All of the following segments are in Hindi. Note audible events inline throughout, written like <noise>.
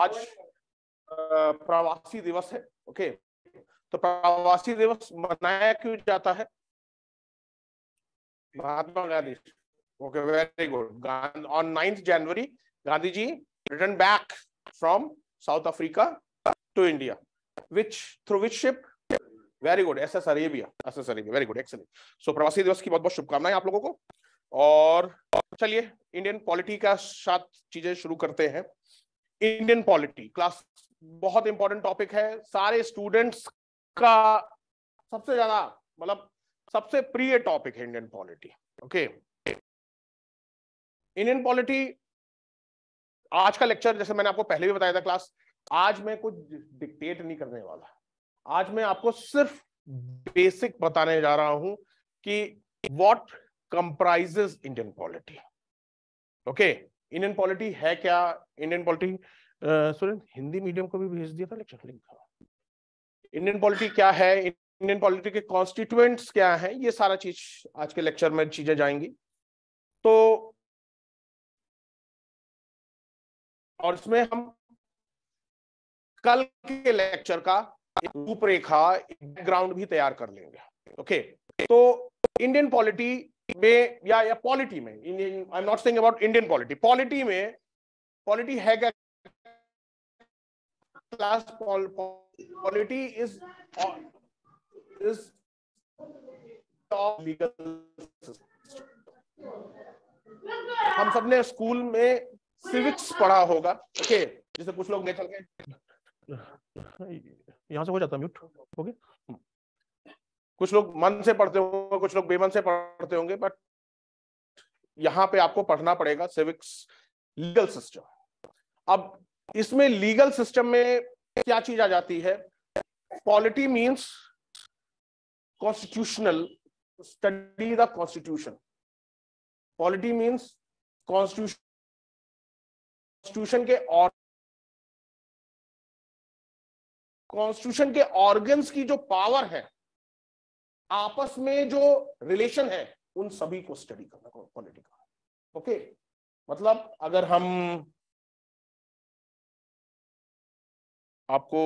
आज प्रवासी दिवस है ओके तो प्रवासी दिवस मनाया क्यों जाता है Mahatma Gandhi okay very good on ninth January Gandhi ji return back from South Africa to India which through which ship very good S S Arabia S S Arabia very good excellent so Pravasi Divas की बहुत बहुत शुभकामनाएं आप लोगों को और चलिए इंडियन पॉलिटी का साथ चीजें शुरू करते हैं इंडियन पॉलिटी क्लास बहुत इंपॉर्टेंट टॉपिक है सारे स्टूडेंट्स का सबसे ज्यादा मतलब सबसे प्रिय टॉपिक है Indian polity okay Indian polity आज का लेक्चर जैसे मैंने आपको पहले भी बताया था क्लास आज मैं कुछ डिक्टेट नहीं करने वाला आज मैं आपको सिर्फ बेसिक बताने जा रहा हूं कि what comprises Indian polity okay okay? Indian polity है क्या इंडियन पॉलिटी सुरेन हिंदी मीडियम को भी भेज दिया था लेक्चर लिंक इंडियन पॉलिटी क्या है इंडियन पॉलिटी के कॉन्स्टिट्यूएंट्स क्या हैं ये सारा चीज आज के लेक्चर में चीजें जाएंगी तो और इसमें हम कल के लेक्चर का रूपरेखा बैकग्राउंड भी तैयार कर लेंगे ओके तो इंडियन पॉलिटी में या या पॉलिटी में I am not saying about Indian polity polity में पॉलिटी है क्या class polity is is legal हम सब ने स्कूल में सिविक्स पढ़ा होगा ओके okay. कुछ लोग नेचर के यहां से हो जाता म्यूट हम्म। ओके कुछ लोग मन से पढ़ते होंगे कुछ लोग बेमन से पढ़ते होंगे बट यहां पे आपको पढ़ना पड़ेगा सिविक्स लीगल सिस्टम अब इसमें लीगल सिस्टम में क्या चीज आ जाती है polity means constitutional study the constitution polity means constitution constitution के और कॉन्स्टिट्यूशन के ऑर्गन्स की जो पावर है आपस में जो रिलेशन है उन सभी को स्टडी करना क्वालिटी का ओके मतलब अगर हम आपको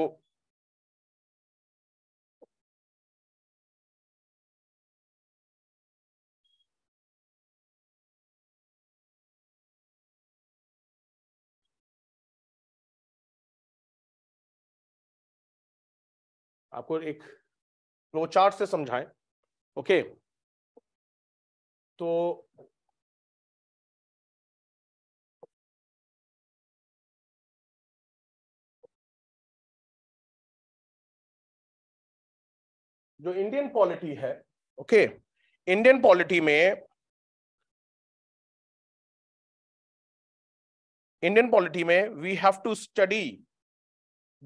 आपको एक चार्ट से समझाएं ओके तो जो इंडियन पॉलिटी है ओके इंडियन पॉलिटी में इंडियन पॉलिटी में we have to study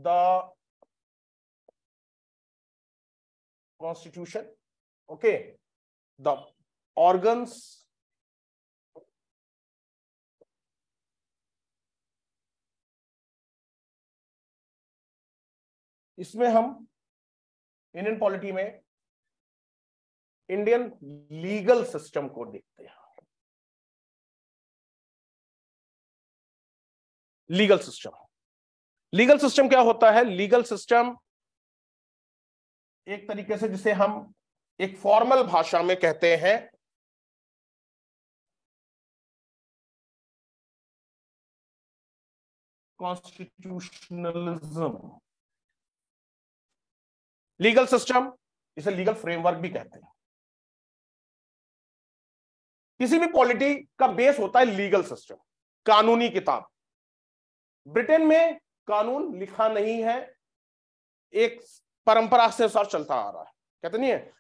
the constitution okay the organs इसमें हम इंडियन पॉलिटी में इंडियन लीगल सिस्टम को देखते हैं लीगल सिस्टम लीगल सिस्टम क्या होता है लीगल सिस्टम एक तरीके से जिसे हम एक फॉर्मल भाषा में कहते हैं कॉन्स्टिट्यूशनलिज्म लीगल सिस्टम इसे लीगल फ्रेमवर्क भी कहते हैं किसी भी पॉलिटी का बेस होता है लीगल सिस्टम कानूनी किताब ब्रिटेन में कानून लिखा नहीं है एक परंपरा से अनुसार चलता आ रहा है कहते नहीं है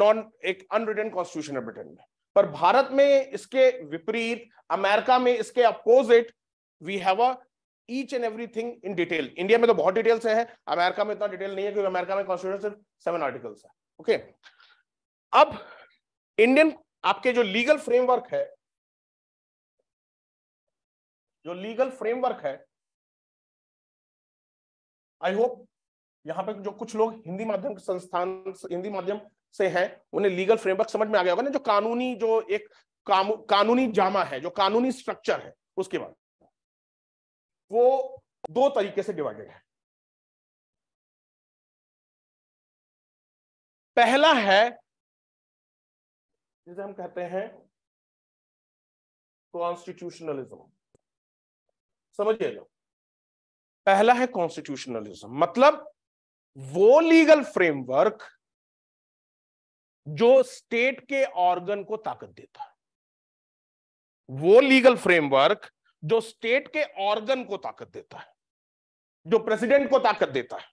नॉन एक अनरिटन कॉन्स्टिट्यूशन है ब्रिटेन में पर भारत में इसके विपरीत अमेरिका में इसके opposite we have a each and thing in detail India में तो बहुत डिटेल से है अमेरिका में इतना डिटेल नहीं है क्योंकि अमेरिका में कॉन्स्टिट्यूशन सिर्फ सेवन आर्टिकल्स है ओके okay? अब इंडियन आपके जो लीगल फ्रेमवर्क है जो लीगल फ्रेमवर्क है आई होप यहाँ पे जो कुछ लोग हिंदी माध्यम के संस्थान हिंदी माध्यम से हैं उन्हें लीगल फ्रेमवर्क समझ में आ गया होगा ना जो कानूनी जो एक कानूनी जामा है जो कानूनी स्ट्रक्चर है उसके बाद वो दो तरीके से डिवाइडेड है पहला है जिसे हम कहते हैं कॉन्स्टिट्यूशनलिज्म समझिएगा पहला है कॉन्स्टिट्यूशनलिज्म मतलब वो लीगल फ्रेमवर्क जो स्टेट के ऑर्गन को ताकत देता है वो लीगल फ्रेमवर्क जो स्टेट के ऑर्गन को ताकत देता है जो प्रेसिडेंट को ताकत देता है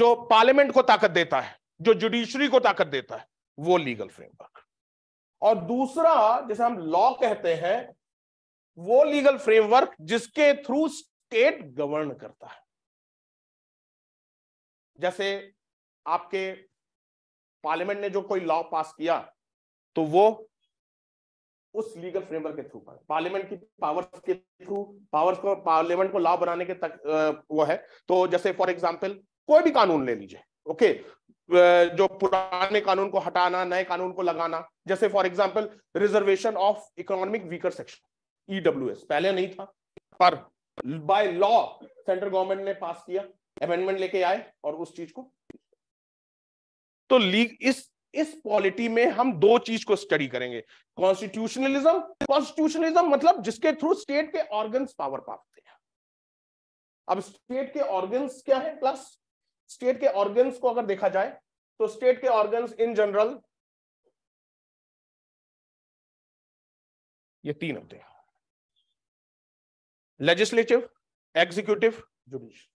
जो पार्लियामेंट को ताकत देता है जो जुडिशरी को ताकत देता है वो लीगल फ्रेमवर्क और दूसरा जैसे हम लॉ कहते हैं वो लीगल फ्रेमवर्क जिसके थ्रू स्टेट गवर्न करता है जैसे आपके पार्लियामेंट ने जो कोई लॉ पास किया तो वो उस लीगल फ्रेमवर्क के थ्रू पार्लियामेंट की पावर्स के थ्रू पावर्स को पार्लियामेंट को लॉ बनाने के तक वो है तो जैसे फॉर एग्जांपल कोई भी कानून ले लीजिए ओके जो पुराने कानून को हटाना नए कानून को लगाना जैसे for example reservation of economic weaker section EW e पहले नहीं था पर बाय लॉ सेंट्रल गवर्नमेंट ने पास किया अमेंडमेंट लेके आए और उस चीज को तो लीग इस इस पॉलिटी में हम दो चीज को स्टडी करेंगे कॉन्स्टिट्यूशनलिज्म कॉन्स्टिट्यूशनलिज्म मतलब जिसके थ्रू स्टेट के ऑर्गन्स पावर पाते हैं अब स्टेट के ऑर्गन्स क्या है प्लस स्टेट के ऑर्गन्स को अगर देखा जाए तो स्टेट के ऑर्गन्स इन जनरल ये तीन होते हैं लेजिस्लेटिव एग्जीक्यूटिव जुडिशियल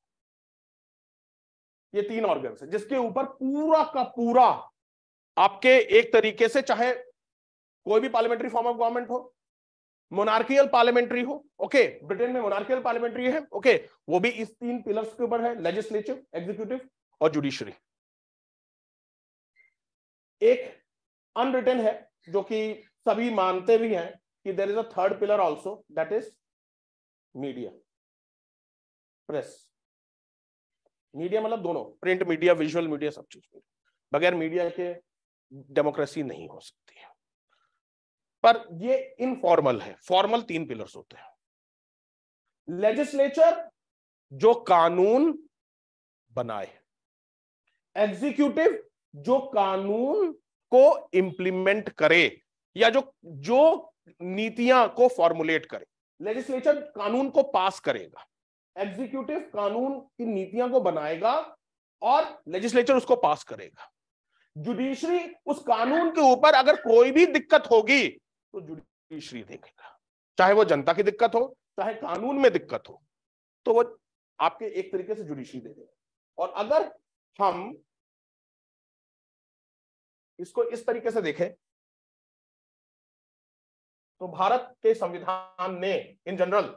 ये तीन ऑर्गन है जिसके ऊपर पूरा का पूरा आपके एक तरीके से चाहे कोई भी पार्लियामेंट्री फॉर्म ऑफ गवर्नमेंट हो मोनार्कियल पार्लियामेंट्री हो ओके ब्रिटेन में मोनार्कियल पार्लियामेंट्री है ओके वो भी इस तीन पिलर्स के ऊपर है लेजिस्लेटिव एग्जीक्यूटिव और जुडिशरी एक अनरिटन है जो कि सभी मानते भी हैं कि there is a third pillar also that is media press media मतलब दोनों प्रिंट मीडिया विजुअल मीडिया सब चीज बगैर मीडिया के डेमोक्रेसी नहीं हो सकती है पर ये इनफॉर्मल है फॉर्मल तीन पिलर्स होते हैं लेजिस्लेचर जो कानून बनाए एग्जीक्यूटिव जो कानून को इम्प्लीमेंट करे या जो जो नीतियां को फॉर्मुलेट करे लेजिस्लेचर कानून को पास करेगा एग्जीक्यूटिव कानून की नीतियां को बनाएगा और लेजिस्लेचर उसको पास करेगा जुडिशरी उस कानून के ऊपर अगर कोई भी दिक्कत होगी तो जुडिशरी देखेगा चाहे वो जनता की दिक्कत हो चाहे कानून में दिक्कत हो तो वो आपके एक तरीके से जुडिशरी दे देगा और अगर हम इसको इस तरीके से देखें तो भारत के संविधान ने इन जनरल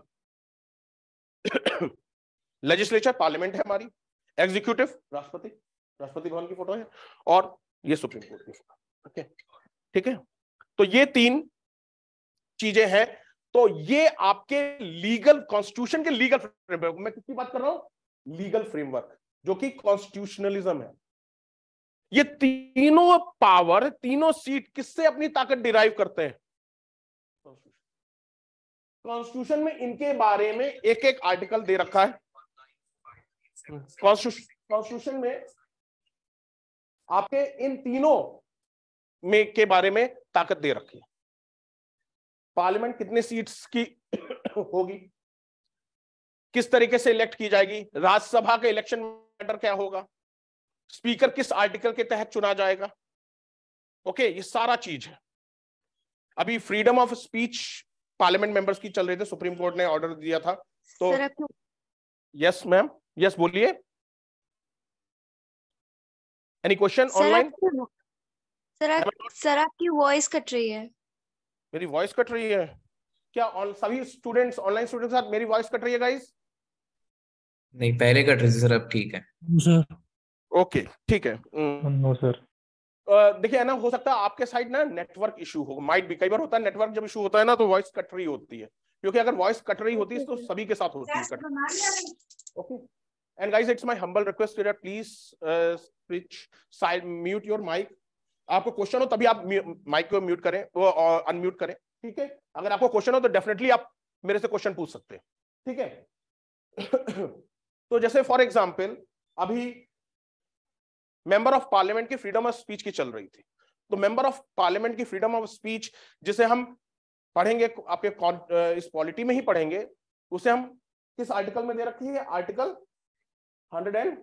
लेजिस्लेचर <coughs> पार्लियामेंट है हमारी एग्जीक्यूटिव राष्ट्रपति राष्ट्रपति भवन की फोटो है और ये सुप्रीम कोर्ट की फोटो ओके ठीक है तो ये तीन चीजें हैं तो ये आपके लीगल कॉन्स्टिट्यूशन के लीगल फ्रेमवर्क मैं किसकी बात कर रहा हूं लीगल फ्रेमवर्क जो कि कॉन्स्टिट्यूशनलिज्म है ये तीनों पावर तीनों सीट किससे अपनी ताकत डिराइव करते हैं कॉन्स्टिट्यूशन में इनके बारे में एक एक आर्टिकल दे रखा है कॉन्स्टिट्यूशन में आपके इन तीनों में के बारे में ताकत दे रखी है पार्लियामेंट कितने सीट्स की <coughs> होगी किस तरीके से इलेक्ट की जाएगी राज्यसभा का इलेक्शन मैटर क्या होगा स्पीकर किस आर्टिकल के तहत चुना जाएगा ओके ये सारा चीज है अभी freedom of speech parliament members की चल रही थी सुप्रीम कोर्ट ने ऑर्डर दिया था तो यस मैम यस बोलिए any question online sir sir आपकी वॉइस कट रही है मेरी वॉइस कट रही है क्या ऑन सभी स्टूडेंट्स ऑनलाइन स्टूडेंट्स साथ मेरी वॉइस कट रही है गाइस नहीं पहले कट रही थी सर अब ठीक है सर ओके ठीक है नो सर देखिए है ना हो सकता है आपके साइड ना नेटवर्क इशू हो माइट भी कई बार होता है नेटवर्क जब इशू होता है ना तो वॉइस कट रही होती है क्योंकि अगर वॉइस कट रही होती है तो सभी के साथ होती है and guys it's my humble request to please switch side mute your mic आपको क्वेश्चन हो तभी आप माइक को म्यूट करें अनम्यूट करें ठीक है अगर आपको क्वेश्चन हो तो डेफिनेटली आप मेरे से क्वेश्चन पूछ सकते हैं ठीक है <coughs> तो जैसे फॉर एग्जांपल अभी मेंबर ऑफ पार्लियामेंट की फ्रीडम ऑफ स्पीच की चल रही थी तो मेंबर ऑफ पार्लियामेंट की फ्रीडम ऑफ स्पीच जिसे हम पढ़ेंगे आपके इस पॉलिटी में ही पढ़ेंगे उसे हम किस आर्टिकल में दे रखी है आर्टिकल 105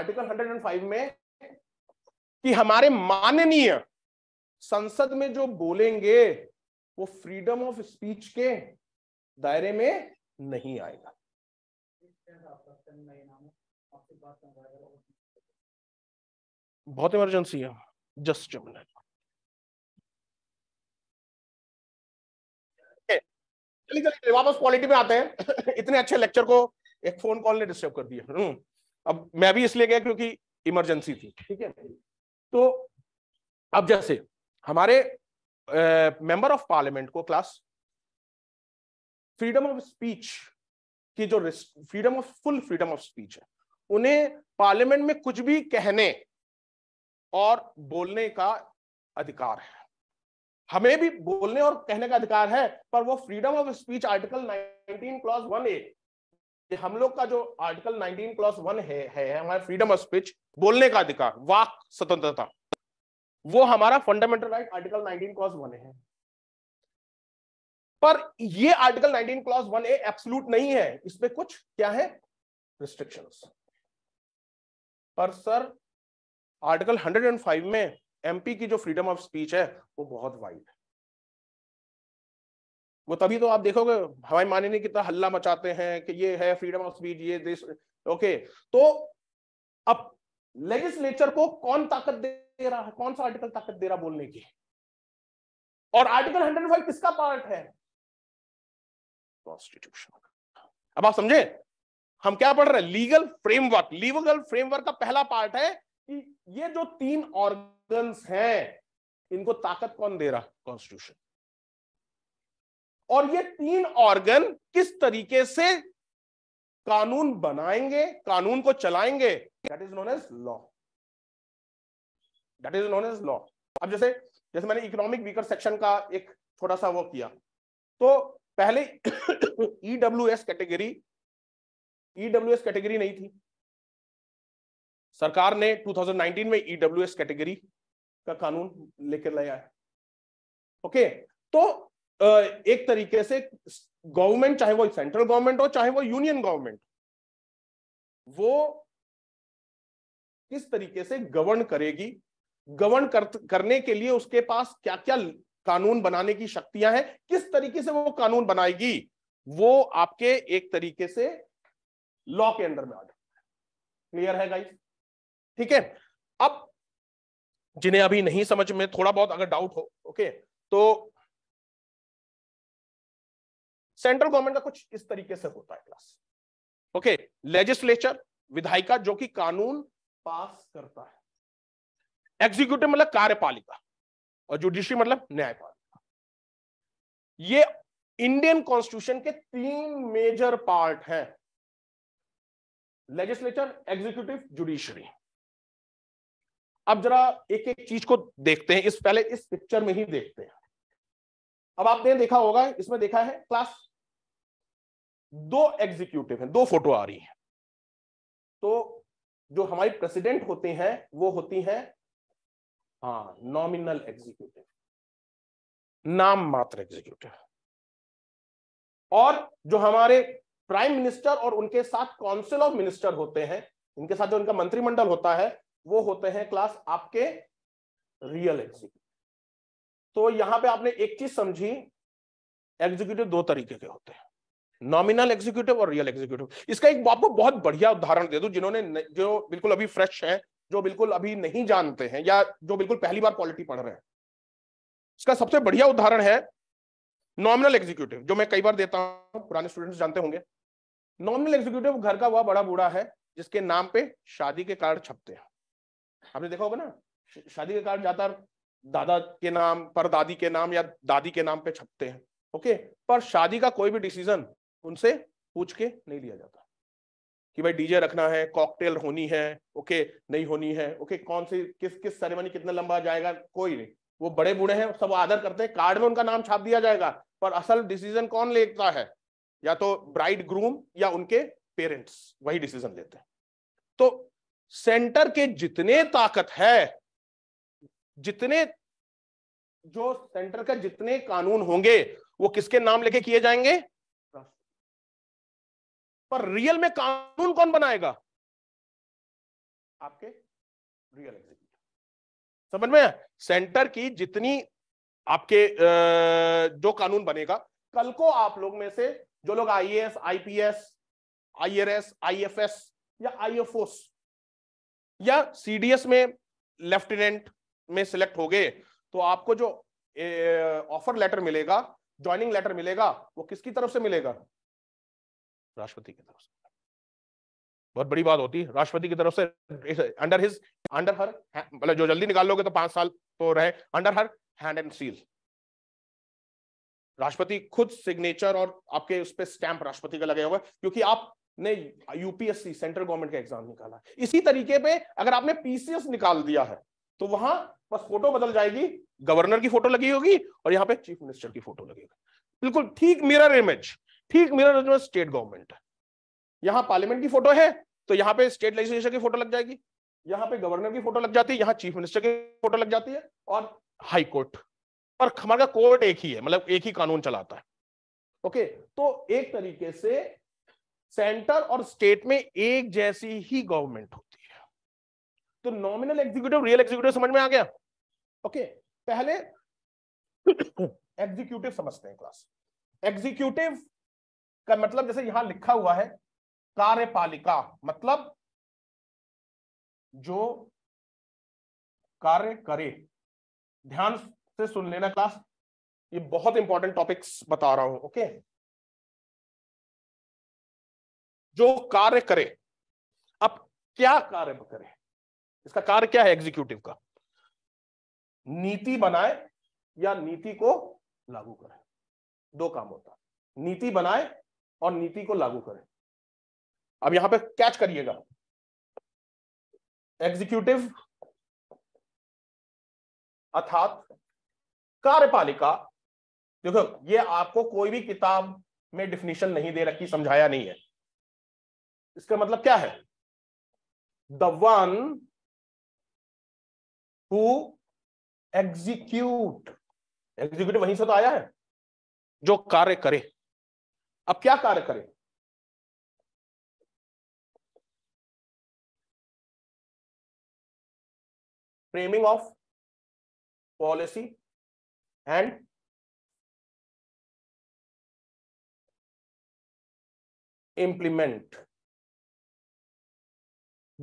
आर्टिकल 105 में कि हमारे माननीय संसद में जो बोलेंगे वो फ्रीडम ऑफ स्पीच के दायरे में नहीं आएगा बहुत इमरजेंसी है जस्ट जो मिनट चलिए चलिए वापस क्वालिटी में आते हैं <laughs> इतने अच्छे लेक्चर को एक फोन कॉल ने डिस्टर्ब कर दिया hmm. अब मैं भी इसलिए गया क्योंकि इमरजेंसी थी ठीक है तो अब जैसे हमारे मेंबर ऑफ पार्लियामेंट को क्लास फ्रीडम ऑफ स्पीच की जो freedom of full freedom of speech है उन्हें पार्लियामेंट में कुछ भी कहने और बोलने का अधिकार है हमें भी बोलने और कहने का अधिकार है पर वो freedom of speech article 19 clause one A हम लोग का जो आर्टिकल 19 क्लॉज वन है, है हमारा फ्रीडम ऑफ स्पीच बोलने का अधिकार वाक स्वतंत्रता वो हमारा fundamental right article 19 clause one है पर ये article 19 clause one A absolute नहीं है इसमें कुछ क्या है रिस्ट्रिक्शंस पर सर आर्टिकल 105 में एमपी की जो फ्रीडम ऑफ स्पीच है वो बहुत वाइड है वो तभी तो आप देखोगे हवाई माने कितना हल्ला मचाते हैं कि ये है फ्रीडम ऑफ स्पीच ये देश ओके तो अब लेजिस्लेचर को कौन ताकत दे रहा है कौन सा आर्टिकल ताकत दे रहा बोलने की और आर्टिकल 105 किसका पार्ट है कॉन्स्टिट्यूशन अब आप समझे हम क्या पढ़ रहे हैं लीगल फ्रेमवर्क लीगल फ्रेमवर्क का पहला पार्ट है कि ये जो तीन ऑर्गन्स हैं इनको ताकत कौन दे रहा कॉन्स्टिट्यूशन और ये तीन ऑर्गन किस तरीके से कानून बनाएंगे कानून को चलाएंगे that is known as law that is known as law अब जैसे जैसे मैंने इकोनॉमिक वीकर सेक्शन का एक छोटा सा वो किया तो पहले EW S category EW e category नहीं थी सरकार ने 2019 में ईडब्ल्यू e कैटेगरी का कानून लेकर लाया है ओके तो एक तरीके से गवर्नमेंट चाहे वो सेंट्रल गवर्नमेंट हो चाहे वो यूनियन गवर्नमेंट वो किस तरीके से गवर्न करेगी गवर्न कर, करने के लिए उसके पास क्या क्या कानून बनाने की शक्तियां हैं किस तरीके से वो कानून बनाएगी वो आपके एक तरीके से लॉ के अंदर में आ जाता है क्लियर है गाइस ठीक है अब जिन्हें अभी नहीं समझ में थोड़ा बहुत अगर डाउट हो ओके तो सेंट्रल गवर्नमेंट का कुछ इस तरीके से होता है क्लास ओके लेजिस्लेचर विधायिका जो कि कानून पास करता है एग्जीक्यूटिव मतलब कार्यपालिका और जुडिशरी मतलब न्यायपालिका ये इंडियन कॉन्स्टिट्यूशन के तीन मेजर पार्ट हैं लेजिस्लेचर एग्जीक्यूटिव जुडिशरी अब जरा एक एक चीज को देखते हैं इस पहले इस पिक्चर में ही देखते हैं अब आपने देखा होगा इसमें देखा है क्लास दो एग्जीक्यूटिव हैं दो फोटो आ रही है तो जो हमारी प्रेसिडेंट होते हैं वो होती हैं हा नॉमिनल एग्जीक्यूटिव नाम मात्र एग्जीक्यूटिव और जो हमारे प्राइम मिनिस्टर और उनके साथ काउंसिल ऑफ मिनिस्टर होते हैं इनके साथ जो इनका मंत्रिमंडल होता है वो होते हैं क्लास आपके रियल एग्जीक्यूटिव तो यहां पे आपने एक चीज समझी एग्जीक्यूटिव दो तरीके के होते हैं नॉमिनल एग्जीक्यूटिव और रियल एग्जीक्यूटिव इसका एक आपको बहुत बढ़िया उदाहरण दे दू जिन्होंने जो बिल्कुल अभी फ्रेश है जो बिल्कुल अभी नहीं जानते हैं या जो बिल्कुल पहली बार पॉलिटी पढ़ रहे हैं इसका सबसे बढ़िया उदाहरण है नॉमिनल एग्जीक्यूटिव जो मैं कई बार देता हूं पुराने स्टूडेंट्स जानते होंगे नॉमिनल एग्जीक्यूटिव घर का वह बड़ा बूढ़ा है जिसके नाम पे शादी के कार्ड छपते हैं आपने देखा होगा ना शादी के कार्ड ज्यादातर दादा के नाम पर दादी के नाम या दादी के नाम पे छपते हैं ओके पर शादी का कोई भी डिसीजन उनसे पूछ के नहीं लिया जाता कि भाई डीजे रखना है कॉकटेल होनी है ओके नहीं होनी है ओके कौन सी किस किस सेरेमनी कितना लंबा जाएगा कोई नहीं वो बड़े बूढ़े हैं सब आदर करते हैं कार्ड में उनका नाम छाप दिया जाएगा पर असल डिसीजन कौन लेता है या तो ब्राइड ग्रूम या उनके पेरेंट्स वही डिसीजन लेते हैं तो सेंटर के जितने ताकत है जितने जो सेंटर का जितने कानून होंगे वो किसके नाम लेके किए जाएंगे पर रियल में कानून कौन बनाएगा आपके रियल एग्जीक्यूटिव समझ में सेंटर की जितनी आपके जो कानून बनेगा कल को आप लोग में से जो लोग I S I P S I R S I F S या आई एफ ओस या सी डी एस में लेफ्टिनेंट में सिलेक्ट हो गए तो आपको जो ऑफर लेटर मिलेगा ज्वाइनिंग लेटर मिलेगा वो किसकी तरफ से मिलेगा राष्ट्रपति की तरफ से बहुत बड़ी बात होती है राष्ट्रपति की तरफ से अंडर हिज अंडर हर मतलब जो जल्दी निकाल लोगे तो पांच साल तो रहे under her hand and seal राष्ट्रपति खुद सिग्नेचर और आपके उस पर स्टैंप राष्ट्रपति का लगे हुआ क्योंकि आप ने यूपीएससी सेंट्रल गवर्नमेंट का एग्जाम निकाला इसी तरीके पे अगर आपने पीसीएस निकाल दिया है तो वहां बस फोटो बदल जाएगी गवर्नर की फोटो लगी होगी और यहाँ पे चीफ मिनिस्टर की फोटो लगी होगी बिल्कुल ठीक मिरर इमेज ठीक मिरर इमेज स्टेट गवर्नमेंट यहाँ पार्लियामेंट की फोटो है तो यहाँ पे स्टेट लेजिस्लेचर की फोटो लग जाएगी यहाँ पे गवर्नर की फोटो लग जाती है यहाँ चीफ मिनिस्टर की फोटो लग जाती है और हाईकोर्ट पर हमारे कोर्ट एक ही है मतलब एक ही कानून चलाता है ओके तो एक तरीके से सेंटर और स्टेट में एक जैसी ही गवर्नमेंट होती है तो नॉमिनल एग्जीक्यूटिव रियल एग्जीक्यूटिव समझ में आ गया ओके पहले एग्जीक्यूटिव समझते हैं क्लास एग्जीक्यूटिव का मतलब जैसे यहां लिखा हुआ है कार्यपालिका मतलब जो कार्य करे ध्यान से सुन लेना क्लास ये बहुत इंपॉर्टेंट टॉपिक्स बता रहा हूं ओके जो कार्य करे अब क्या कार्य करे इसका कार्य क्या है एग्जीक्यूटिव का नीति बनाए या नीति को लागू करे दो काम होता है नीति बनाए और नीति को लागू करे अब यहां पे कैच करिएगा एग्जीक्यूटिव अर्थात कार्यपालिका देखो ये आपको कोई भी किताब में डिफिनेशन नहीं दे रखी समझाया नहीं है इसका मतलब क्या है the one who execute executive वहीं से तो आया है जो कार्य करे अब क्या कार्य करे framing of policy and implement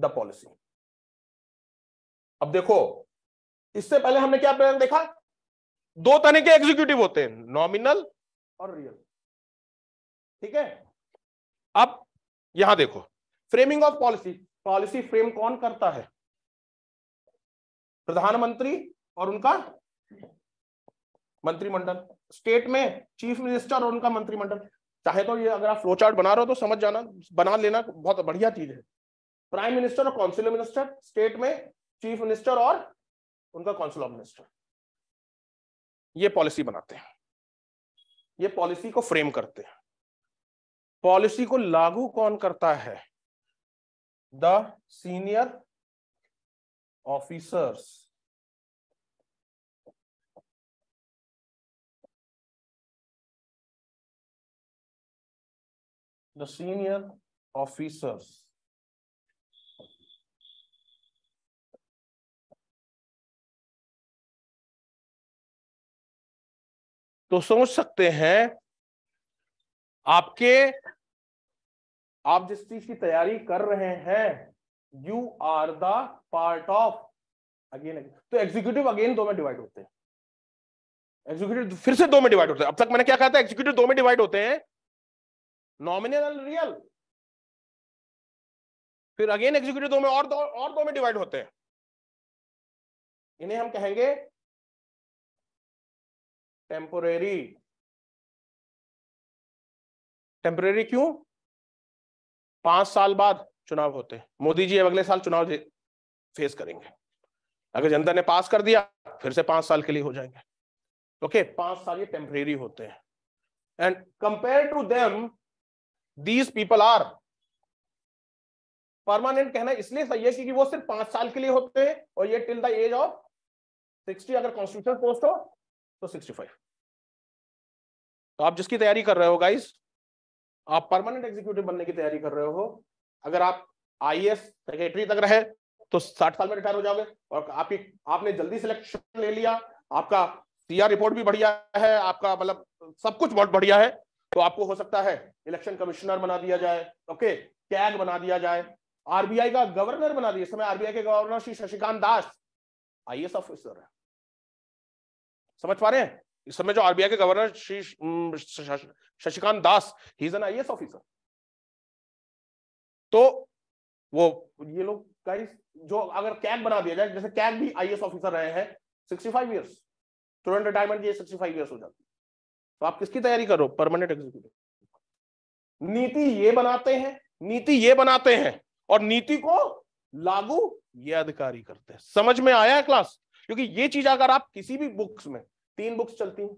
the policy अब देखो इससे पहले हमने क्या प्लान देखा दो तरह के एग्जीक्यूटिव होते हैं नॉमिनल और रियल ठीक है अब यहां देखो framing of policy policy frame कौन करता है प्रधानमंत्री और उनका मंत्रिमंडल स्टेट में चीफ मिनिस्टर और उनका मंत्रिमंडल चाहे तो ये अगर आप फ्लो चार्ट बना रहे हो तो समझ जाना बना लेना बहुत बढ़िया चीज है प्राइम मिनिस्टर और काउंसिल मिनिस्टर स्टेट में चीफ मिनिस्टर और उनका काउंसिल ऑफ मिनिस्टर ये पॉलिसी बनाते हैं ये पॉलिसी को फ्रेम करते हैं पॉलिसी को लागू कौन करता है the senior officers the senior officers तो सोच सकते हैं आपके आप जिस चीज की तैयारी कर रहे हैं you are the part of again again तो एग्जीक्यूटिव अगेन दो में डिवाइड होते हैं एग्जीक्यूटिव फिर से दो में डिवाइड होते हैं अब तक मैंने क्या कहा था एग्जीक्यूटिव दो में डिवाइड होते हैं नॉमिनल एंड रियल फिर अगेन एग्जीक्यूटिव दो में और दो और दो में डिवाइड होते हैं इन्हें हम कहेंगे टेम्पोरेरी टेम्पोरेरी क्यों पांच साल बाद चुनाव होते हैं मोदी जी अब अगले साल चुनाव फेस करेंगे अगर जनता ने पास कर दिया फिर से पांच साल के लिए हो जाएंगे ओके okay, पांच साल ये टेम्परेरी होते हैं and compare to them these people are permanent कहना इसलिए सही है क्योंकि वो सिर्फ पांच साल के लिए होते हैं और ये till the age of sixty अगर कॉन्स्टिट्यूशन पोस्ट हो तो सिक्सटी फाइव तो आप जिसकी तैयारी कर रहे हो गाइस आप परमानेंट एग्जीक्यूटिव बनने की तैयारी कर रहे हो अगर आप आई सेक्रेटरी तक रहे तो साठ साल में रिटायर हो जाओगे और आपकी आपने जल्दी सिलेक्शन ले लिया आपका सीआर रिपोर्ट भी बढ़िया है आपका मतलब सब कुछ बहुत बढ़िया है तो आपको हो सकता है इलेक्शन कमिश्नर बना दिया जाए ओके कैग बना दिया जाए आरबीआई का गवर्नर बना दिया समय आरबीआई के governor Shri Shashikant Das IAS officer है समझ पा रहे हैं इस समय जो आरबीआई के governor Shri Shashikant Das he is an IAS officer तो वो ये लोग गाइस जो अगर कैग बना दिया जाए जैसे कैग भी आईएएस ऑफिसर रहे हैं 65 इयर्स तुरंत रिटायरमेंट ये 65 इयर्स हो जाती है तो आप किसकी तैयारी करो परमानेंट एग्जीक्यूटिव नीति ये बनाते हैं नीति ये बनाते हैं और नीति को लागू ये अधिकारी करते हैं समझ में आया है क्लास क्योंकि ये चीज अगर आप किसी भी बुक्स में तीन बुक्स चलती हैं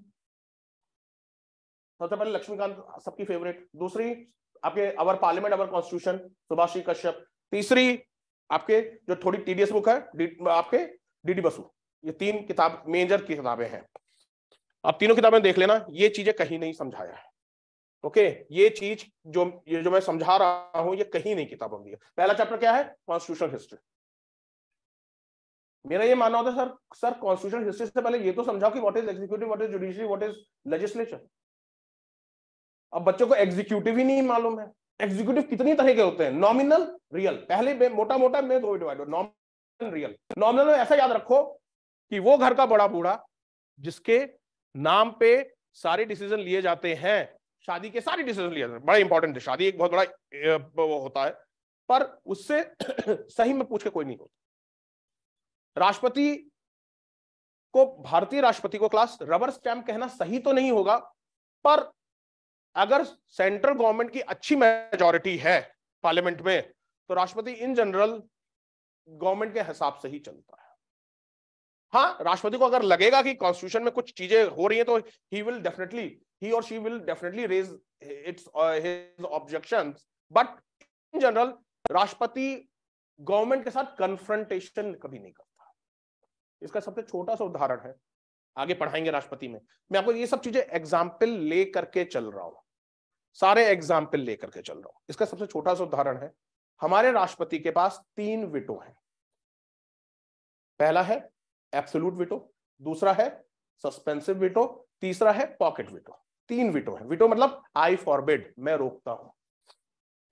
सबसे पहले लक्ष्मीकांत सबकी फेवरेट दूसरी आपके our parliament our constitution Subhash Kashyap तीसरी आपके जो थोड़ी टीडीएस बुक है डी, आपके डीडी बसु ये तीन किताब मेजर की किताबें हैं आप तीनों किताबें देख लेना ये चीजें कहीं नहीं समझाया है ओके ये चीज जो ये जो मैं समझा रहा हूं ये कहीं नहीं किताबों में पहला चैप्टर क्या है कॉन्स्टिट्यूशन हिस्ट्री मेरा ये मानना होता है सर सर कॉन्स्टिट्यूशन हिस्ट्री से पहले ये तो समझाओ कि what is executive what is judiciary what is legislature अब बच्चों को एग्जीक्यूटिव ही नहीं मालूम है एग्जीक्यूटिव कितनी तरह के होते हैं नॉमिनल रियल पहले मोटा मोटा मैं दो डिवाइड नॉमिनल रियल नॉमिनल में ऐसा याद रखो कि वो घर का बड़ा बूढ़ा जिसके नाम पे सारे डिसीजन लिए जाते हैं शादी के सारे डिसीजन लिए जाते हैं बड़ा इंपॉर्टेंट है शादी एक बहुत बड़ा वो होता है पर उससे <clears throat> सही में पूछ के कोई नहीं होता राष्ट्रपति को भारतीय राष्ट्रपति को क्लास रबर स्टैम्प कहना सही तो नहीं होगा पर अगर सेंट्रल गवर्नमेंट की अच्छी मेजोरिटी है पार्लियामेंट में तो राष्ट्रपति इन जनरल गवर्नमेंट के हिसाब से ही चलता है हाँ राष्ट्रपति को अगर लगेगा कि कॉन्स्टिट्यूशन में कुछ चीजें हो रही है तो ही विल डेफिनेटली ही और she will definitely raise its his objection but in general राष्ट्रपति गवर्नमेंट के साथ कन्फ्रंटेशन कभी नहीं करता इसका सबसे छोटा सा उदाहरण है आगे पढ़ाएंगे राष्ट्रपति में मैं आपको ये सब चीजें एग्जाम्पल ले करके चल रहा हूँ सारे एग्जाम्पल ले करके चल रहा हूँ इसका सबसे छोटा सा उदाहरण है हमारे राष्ट्रपति के पास तीन विटो हैं पहला है एब्सोल्यूट विटो दूसरा है सस्पेंसिव विटो तीसरा है पॉकेट विटो तीन विटो है विटो मतलब आई फॉरबेड मैं रोकता हूं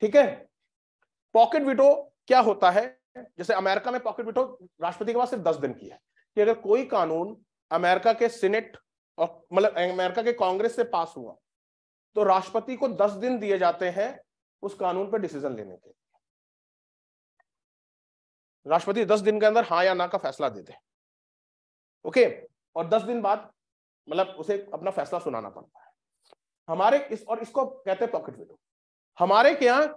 ठीक है पॉकेट विटो क्या होता है जैसे अमेरिका में पॉकेट विटो राष्ट्रपति के पास सिर्फ दस दिन की है कि अगर कोई कानून अमेरिका के सिनेट और मतलब अमेरिका के कांग्रेस से पास हुआ तो राष्ट्रपति को दस दिन दिए जाते हैं उस कानून पर डिसीजन लेने के राष्ट्रपति दस दिन के अंदर हाँ या ना का फैसला देते हैं ओके और दस दिन बाद मतलब उसे अपना फैसला सुनाना पड़ता है हमारे इस और इसको कहते हैं पॉकेट विडो हमारे यहाँ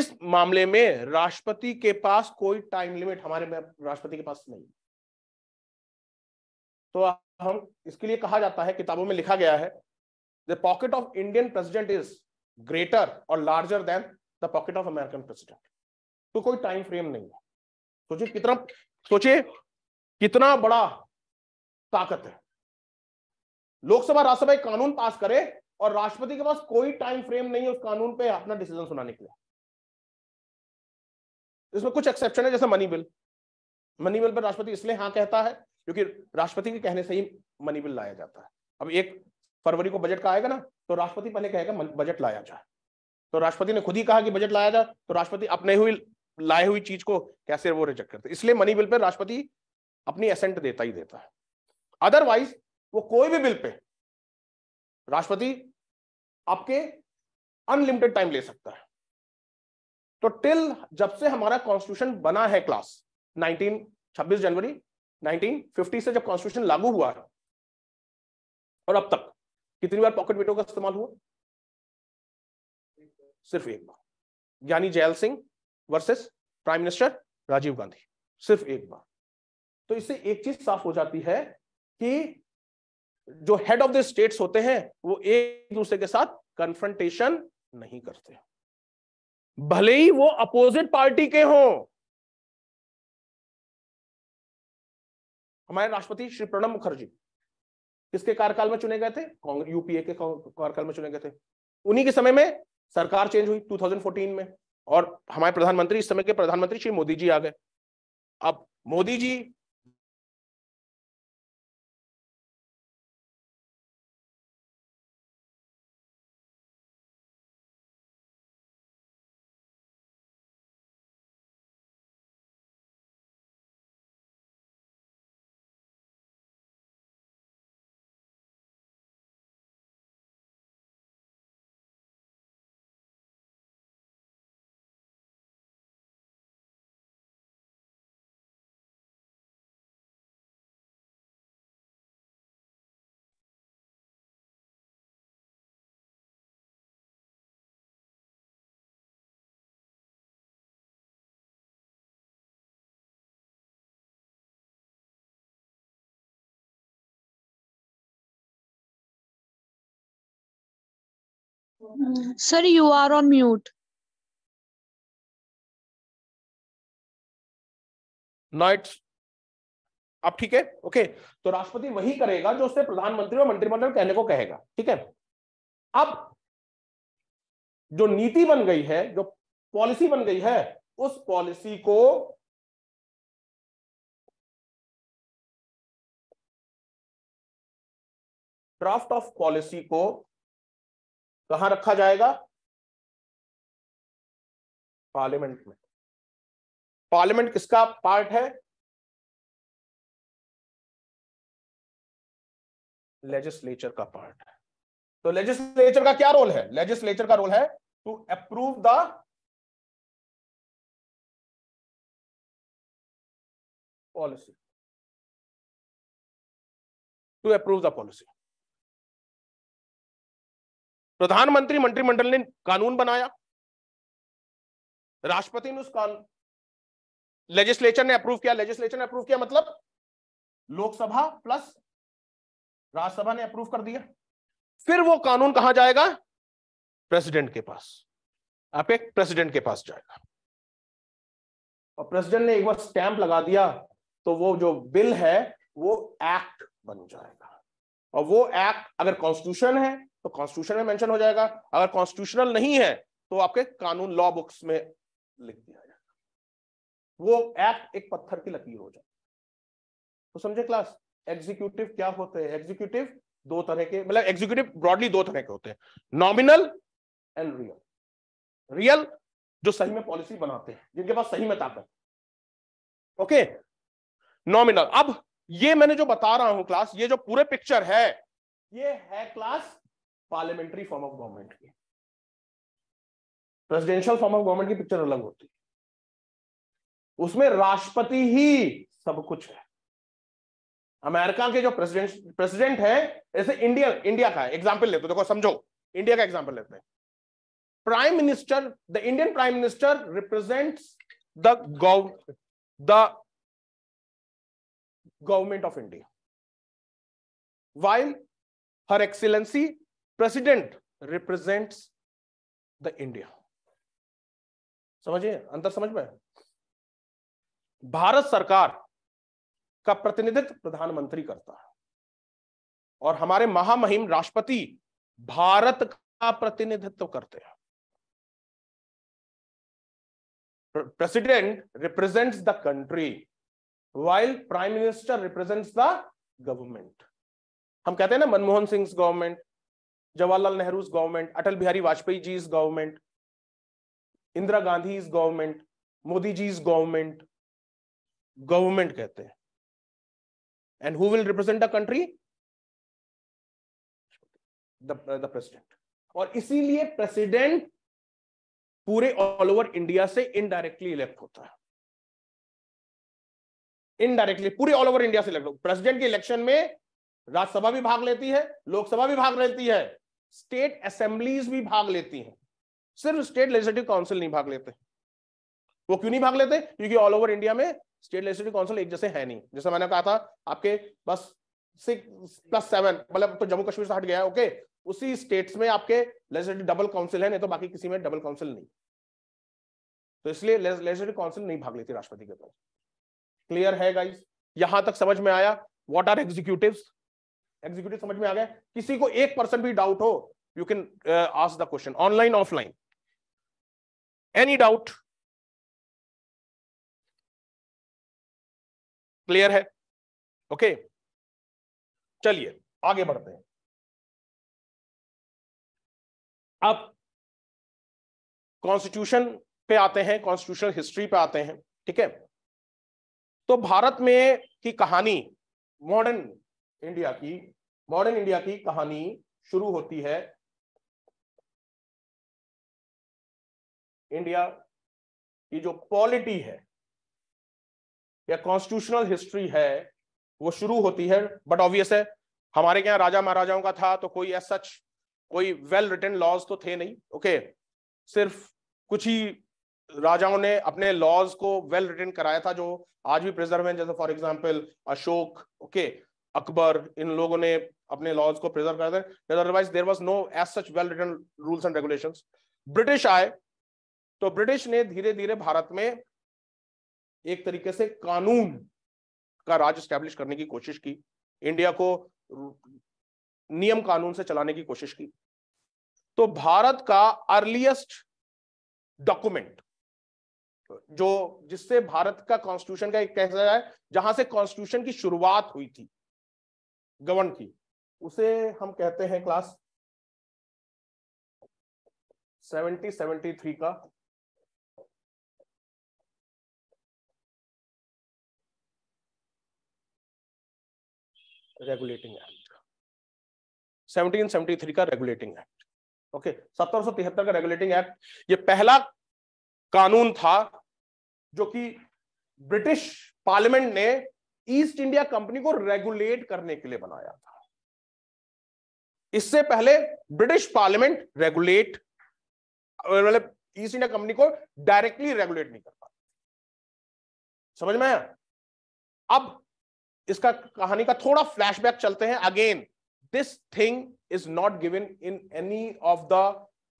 इस मामले में राष्ट्रपति के पास कोई टाइम लिमिट हमारे में राष्ट्रपति के पास नहीं तो हम इसके लिए कहा जाता है किताबों में लिखा गया है the pocket of Indian president is greater और larger than the pocket of American president तो कोई टाइम फ्रेम नहीं है सोचिए कितना सोचिए कितना बड़ा ताकत है लोकसभा राज्यसभा एक कानून पास करे और राष्ट्रपति के पास कोई टाइम फ्रेम नहीं है उस कानून पे अपना डिसीजन सुनाने के लिए इसमें कुछ एक्सेप्शन है जैसे मनी बिल मनी बिल पर राष्ट्रपति इसलिए हाँ कहता है क्योंकि राष्ट्रपति के कहने से ही मनी बिल लाया जाता है अब एक फरवरी को बजट का आएगा ना तो राष्ट्रपति पहले कहेगा बजट लाया जाए तो राष्ट्रपति ने खुद ही कहा कि बजट लाया जाए तो राष्ट्रपति अपने हुई लाए हुई चीज को कैसे वो रिजेक्ट करते इसलिए मनी बिल पर राष्ट्रपति अपनी असेंट देता ही देता है अदरवाइज वो कोई भी बिल पे राष्ट्रपति आपके अनलिमिटेड टाइम ले सकता है तो टिल जब से हमारा कॉन्स्टिट्यूशन बना है क्लास 19 26 जनवरी 1950 से जब कॉन्स्टिट्यूशन लागू हुआ है और अब तक कितनी बार पॉकेट मीटों का इस्तेमाल हुआ सिर्फ एक बार यानी Zail Singh versus prime minister Rajiv Gandhi सिर्फ एक बार तो इससे एक चीज साफ हो जाती है कि जो हेड ऑफ द स्टेट्स होते हैं वो एक दूसरे के साथ कन्फ्रंटेशन नहीं करते भले ही वो अपोजिट पार्टी के हों हमारे राष्ट्रपति श्री प्रणब मुखर्जी किसके कार्यकाल में चुने गए थे यूपीए के कार्यकाल में चुने गए थे उन्हीं के समय में सरकार चेंज हुई 2014 में और हमारे प्रधानमंत्री इस समय के प्रधानमंत्री श्री मोदी जी आ गए अब Modi ji sir you are on mute नाइट अब ठीक है ओके तो राष्ट्रपति वही करेगा जो उसने प्रधानमंत्री और मंत्रिमंडल कहने को कहेगा ठीक है अब जो नीति बन गई है जो पॉलिसी बन गई है उस पॉलिसी को ड्राफ्ट ऑफ पॉलिसी को कहां रखा जाएगा पार्लियामेंट में पार्लियामेंट किसका पार्ट है लेजिस्लेचर का पार्ट है तो लेजिस्लेचर का क्या रोल है लेजिस्लेचर का रोल है to approve the policy to approve the policy प्रधानमंत्री मंत्रिमंडल ने कानून बनाया राष्ट्रपति ने उस कानून लेजिस्लेचर ने अप्रूव किया लेजिस्लेचर ने अप्रूव किया मतलब लोकसभा प्लस राज्यसभा ने अप्रूव कर दिया फिर वो कानून कहां जाएगा प्रेसिडेंट के पास अपेक प्रेसिडेंट के पास जाएगा और प्रेसिडेंट ने एक बार स्टैंप लगा दिया तो वो जो बिल है वो एक्ट बन जाएगा और वो एक्ट अगर कॉन्स्टिट्यूशन है तो कॉन्स्टिट्यूशन में मेंशन हो जाएगा अगर कॉन्स्टिट्यूशनल नहीं है तो आपके कानून लॉ बुक्स में लिख दिया जाएगा वो एक्ट एक पत्थर की लकीर हो जाए तो समझे क्लास एग्जीक्यूटिव क्या होते हैं एग्जीक्यूटिव दो तरह के मतलब एग्जीक्यूटिव ब्रॉडली दो तरह के होते हैं नॉमिनल एंड रियल रियल जो सही में पॉलिसी बनाते हैं जिनके पास सही में ताकत ओके नॉमिनल अब ये मैंने जो बता रहा हूं क्लास ये जो पूरे पिक्चर है ये है class parliamentary form of government की प्रेसिडेंशियल फॉर्म ऑफ गवर्नमेंट की पिक्चर अलग होती है उसमें राष्ट्रपति ही सब कुछ है अमेरिका के जो प्रेसिडेंट प्रेसिडेंट है ऐसे इंडिया इंडिया का एग्जाम्पल लेते देखो समझो इंडिया का एग्जाम्पल लेते हैं prime minister the Indian prime minister represent the gov the government of India while her excellency president represent the India समझिए अंतर समझ में भारत सरकार का प्रतिनिधित्व प्रधानमंत्री करता है और हमारे महामहिम राष्ट्रपति भारत का प्रतिनिधित्व करते हैं president represents the country while prime minister represents the government हम कहते हैं ना Manmohan Singh government Jawaharlal Nehru government Atal Bihari Vajpayee is government Indira Gandhi is government Modi ji is government government कहते हैं and who will represent the country the president और इसीलिए प्रेसिडेंट पूरे ऑल ओवर इंडिया से इनडायरेक्टली इलेक्ट होता है इनडायरेक्टली पूरे ऑल ओवर इंडिया से इलेक्ट प्रेसिडेंट के इलेक्शन में राज्यसभा भी भाग लेती है लोकसभा भी भाग लेती है स्टेट असेंबलीज भी भाग लेती हैं सिर्फ स्टेट लेजिस्लेटिव काउंसिल नहीं भाग लेते वो क्यों नहीं भाग लेते क्योंकि ऑल ओवर इंडिया में स्टेट लेजिस्लेटिव काउंसिल एक जैसे है नहीं जैसे मैंने कहा था आपके बस सिक्स प्लस सेवन मतलब तो जम्मू कश्मीर से हट गया ओके उसी स्टेट्स में आपके लेजिस्लेटिव डबल काउंसिल है नहीं तो बाकी किसी में डबल काउंसिल नहीं तो इसलिए लेजिस्लेटिव काउंसिल नहीं भाग लेती राष्ट्रपति के द्वारा क्लियर है गाइज यहां तक समझ में आया वॉट आर एग्जीक्यूटिव एग्जीक्यूटिव समझ में आ गया किसी को एक परसेंट भी डाउट हो you can ask the question online offline any doubt clear है ओके okay. चलिए आगे बढ़ते हैं अब कॉन्स्टिट्यूशन पे आते हैं कॉन्स्टिट्यूशनल हिस्ट्री पे आते हैं ठीक है तो भारत में की कहानी मॉडर्न इंडिया की मॉडर्न इंडिया की कहानी शुरू होती है इंडिया की जो पॉलिटी है या कॉन्स्टिट्यूशनल हिस्ट्री है वो शुरू होती है बट ऑब्वियस है हमारे यहाँ राजा महाराजाओं का था तो कोई ऐसा सच कोई वेल रिटर्न लॉज तो थे नहीं ओके सिर्फ कुछ ही राजाओं ने अपने लॉज को वेल रिटर्न कराया था जो आज भी प्रिजर्व है जैसे for example Ashok okay okay. Akbar इन लोगों ने अपने लॉज को प्रिजर्व कर दिया otherwise there was no as such well written rules and regulation British आए तो ब्रिटिश ने धीरे धीरे भारत में एक तरीके से कानून का राज स्टैब्लिश करने की कोशिश की इंडिया को नियम कानून से चलाने की कोशिश की तो भारत का अर्लिएस्ट डॉक्यूमेंट जो जिससे भारत का कॉन्स्टिट्यूशन का एक कैसा है जहां से कॉन्स्टिट्यूशन की शुरुआत हुई थी गवन की उसे हम कहते हैं क्लास सेवेंटी सेवेंटी थ्री का regulating act seventeen seventy three का रेगुलेटिंग एक्ट ओके सत्रह सौ तिहत्तर का रेगुलेटिंग एक्ट ये पहला कानून था जो कि ब्रिटिश पार्लियामेंट ने ईस्ट इंडिया कंपनी को रेगुलेट करने के लिए बनाया था इससे पहले ब्रिटिश पार्लियामेंट रेगुलेट मतलब ईस्ट इंडिया कंपनी को डायरेक्टली रेगुलेट नहीं कर पाती समझ में आया अब इसका कहानी का थोड़ा फ्लैशबैक चलते हैं again this thing is not given in any of the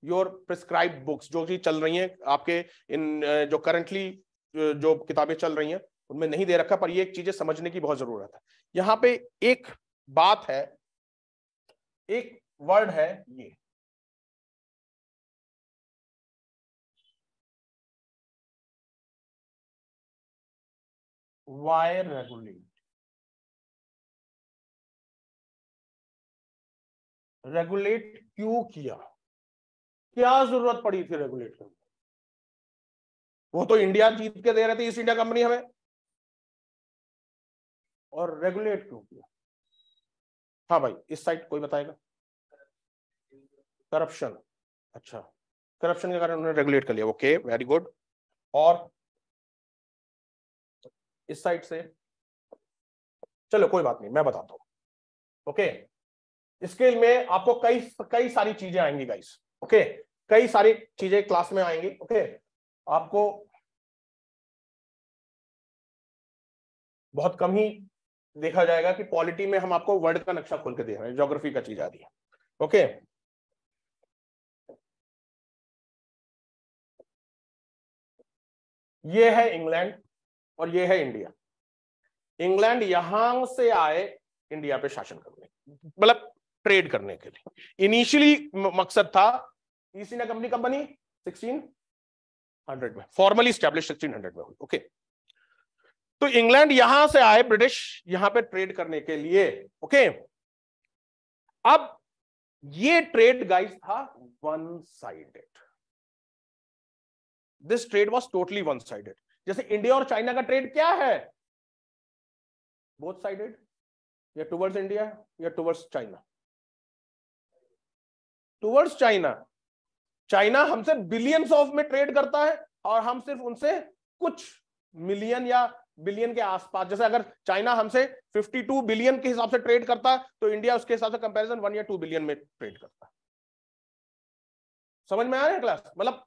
your prescribe books जो कि चल रही हैं आपके इन जो करंटली जो किताबें चल रही हैं उनमें नहीं दे रखा पर ये एक चीजें समझने की बहुत जरूरत है यहाँ पे एक बात है एक वर्ड है ये वायर रेगुलेट रेगुलेट क्यों किया क्या जरूरत पड़ी थी रेगुलेट करने वो तो इंडिया जीत के दे रहे थे ईस्ट इंडिया कंपनी हमें और रेगुलेट क्यों किया हाँ भाई इस साइड कोई बताएगा करप्शन अच्छा करप्शन के कारण उन्होंने रेगुलेट कर लिया ओके वेरी गुड और इस साइड से चलो कोई बात नहीं मैं बताता हूं ओके स्केल में आपको कई कई सारी चीजें आएंगी गाइस ओके कई सारी चीजें क्लास में आएंगी ओके आपको बहुत कम ही देखा जाएगा कि पॉलिटी में हम आपको वर्ड का नक्शा खोल के दे रहे हैं ज्योग्राफी का चीज आ रही है ओके ये है इंग्लैंड और ये है इंडिया इंग्लैंड यहां से आए इंडिया पे शासन करने मतलब ट्रेड करने के लिए इनिशियली मकसद था ईस्ट इंडिया कंपनी कंपनी 1600 में फॉर्मली स्टैब्लिश 1600 में हुई ओके okay. तो इंग्लैंड यहां से आए ब्रिटिश यहां पे ट्रेड करने के लिए ओके अब ये ट्रेड गाइस था one sided this trade was totally one sided जैसे इंडिया और चाइना का ट्रेड क्या है बोथ साइडेड या टुवर्ड्स इंडिया या towards China towards China China हमसे बिलियंस ऑफ में ट्रेड करता है और हम सिर्फ उनसे कुछ मिलियन या बिलियन के आसपास जैसे अगर चाइना हमसे 52 बिलियन के हिसाब से ट्रेड करता तो इंडिया उसके हिसाब से कंपैरिजन वन या टू बिलियन में ट्रेड करता समझ में आ रहा है क्लास मतलब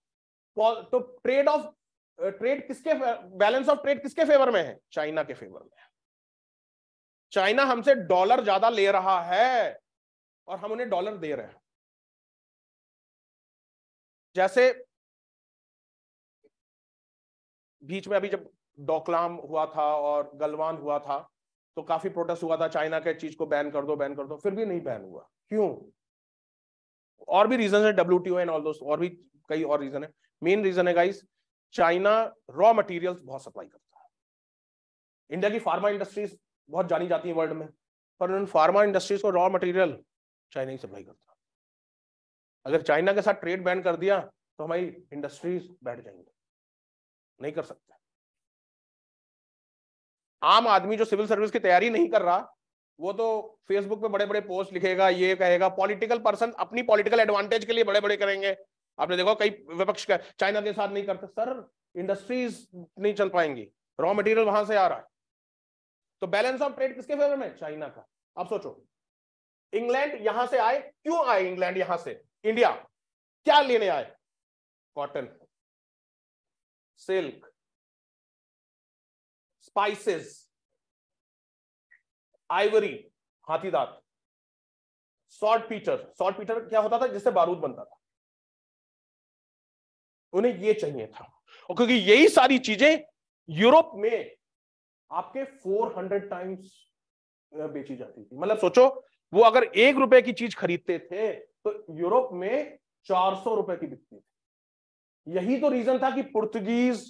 तो ट्रेड ऑफ ट्रेड किसके बैलेंस ऑफ ट्रेड किसके फेवर में है चाइना के फेवर में चाइना हमसे डॉलर ज्यादा ले रहा है और हम उन्हें डॉलर दे रहे हैं जैसे बीच में अभी जब डोकलाम हुआ था और गलवान हुआ था तो काफी प्रोटेस्ट हुआ था चाइना के चीज को बैन कर दो बैन कर दो फिर भी नहीं बैन हुआ क्यों और भी रीजन है डब्ल्यू टी एंड ऑल दोस्त और भी कई और रीजन है मेन रीजन है गाइस चाइना रॉ मटेरियल्स बहुत सप्लाई करता है इंडिया की फार्मा इंडस्ट्रीज बहुत जानी जाती है वर्ल्ड में पर उन फार्मा इंडस्ट्रीज को रॉ मटेरियल चाइना ही सप्लाई करता है अगर चाइना के साथ ट्रेड बैन कर दिया तो हमारी इंडस्ट्रीज बैठ जाएंगे नहीं कर सकते आम आदमी जो सिविल सर्विस की तैयारी नहीं कर रहा वो तो फेसबुक पे बड़े बड़े पोस्ट लिखेगा ये कहेगा पॉलिटिकल पर्सन अपनी पॉलिटिकल एडवांटेज के लिए बड़े बड़े करेंगे आपने देखो कई विपक्ष का चाइना के साथ नहीं करते सर इंडस्ट्रीज नहीं चल पाएंगी रॉ मटेरियल वहां से आ रहा है तो बैलेंस ऑफ ट्रेड किसके फेवर में चाइना का आप सोचो इंग्लैंड यहां से आए क्यों आए इंग्लैंड यहां से इंडिया क्या लेने आए कॉटन सिल्क स्पाइसेस आइवरी हाथी दांत सॉर्ट पीटर सॉर्ट पीटर क्या होता था जिससे बारूद बनता था उन्हें ये चाहिए था और क्योंकि यही सारी चीजें यूरोप में आपके 400 टाइम्स बेची जाती थी मतलब सोचो वो अगर एक रुपए की चीज खरीदते थे तो यूरोप में चार सौ रुपए की बिकती थी यही तो रीजन था कि Portuguese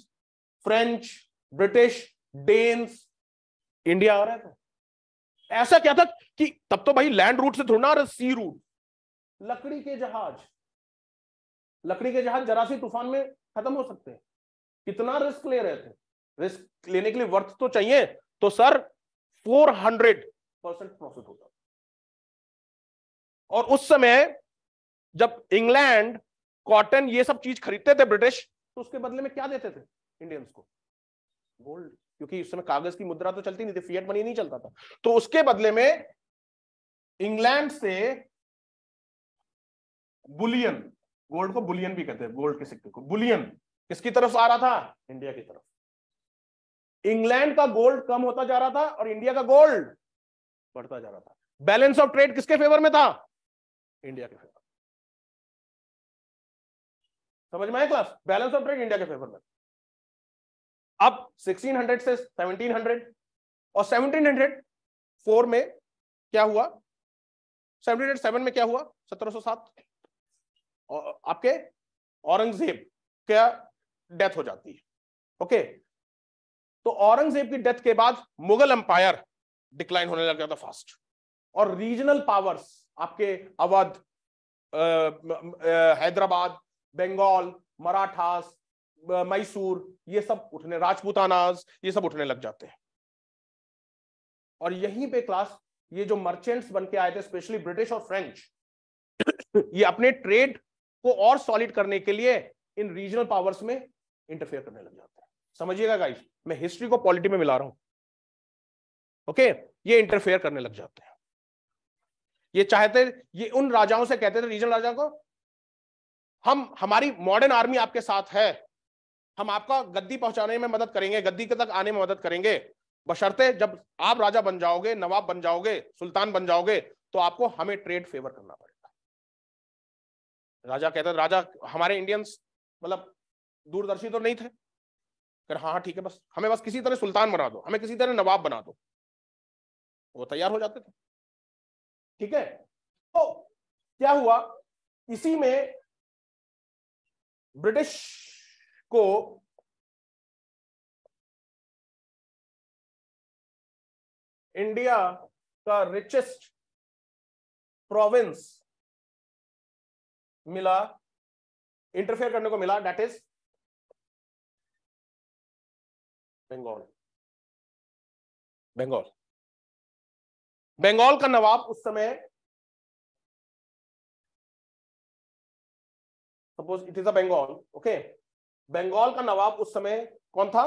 French British Danes India आ रहा था तो। ऐसा क्या था कि तब तो भाई लैंड रूट से थोड़ा ना सी रूट लकड़ी के जहाज लकड़ी के जहाज जरा सी तूफान में खत्म हो सकते हैं कितना रिस्क ले रहे थे रिस्क लेने के लिए वर्थ तो चाहिए तो सर 400 परसेंट प्रॉफिट होता और उस समय जब इंग्लैंड कॉटन ये सब चीज खरीदते थे ब्रिटिश तो उसके बदले में क्या देते थे इंडियंस को गोल्ड क्योंकि उस समय कागज की मुद्रा तो चलती नहीं थी फियट मनी नहीं चलता था तो उसके बदले में इंग्लैंड से बुलियन गोल्ड को बुलियन भी कहते हैं गोल्ड के सिक्के को बुलियन किसकी तरफ आ रहा था इंडिया की तरफ इंग्लैंड का गोल्ड कम होता जा रहा था और इंडिया का गोल्ड बढ़ता जा रहा था बैलेंस ऑफ ट्रेड किसके फेवर में था इंडिया के फेवर समझ में आए class balance of trade India के फेवर में अब 1600 से 1700 और 1704 में क्या हुआ 1707 में क्या हुआ 1707 और आपके औरंगजेब क्या डेथ हो जाती है ओके तो औरंगजेब की डेथ के बाद मुगल एम्पायर डिक्लाइन होने लग गया था फास्ट और रीजनल पावर्स आपके अवध हैदराबाद बंगाल मराठास मैसूर ये सब उठने राजपूतानाज ये सब उठने लग जाते हैं और यहीं पे क्लास ये जो मर्चेंट्स बन के आए थे स्पेशली ब्रिटिश और फ्रेंच ये अपने ट्रेड को और सॉलिड करने के लिए इन रीजनल पावर्स में इंटरफेयर करने लग जाते हैं समझिएगा गाइस मैं हिस्ट्री को पॉलिटी में मिला रहा हूं ओके ये इंटरफेयर करने लग जाते हैं ये चाहते ये उन राजाओं से कहते थे रीजनल राजा को हम हमारी मॉडर्न आर्मी आपके साथ है हम आपका गद्दी पहुंचाने में मदद करेंगे गद्दी के तक आने में मदद करेंगे बशर्ते जब आप राजा बन जाओगे नवाब बन जाओगे सुल्तान बन जाओगे तो आपको हमें ट्रेड फेवर करना पड़ेगा राजा कहता राजा हमारे इंडियंस मतलब दूरदर्शी तो नहीं थे कर हाँ ठीक है बस हमें बस किसी तरह सुल्तान बना दो हमें किसी तरह नवाब बना दो वो तैयार हो जाते थे ठीक है तो क्या हुआ इसी में ब्रिटिश को इंडिया का रिचेस्ट प्रोविंस मिला इंटरफेयर करने को मिला डेट इज बंगाल बंगाल बंगाल का नवाब उस समय suppose it is a bengal okay Bengal का नवाब उस समय कौन था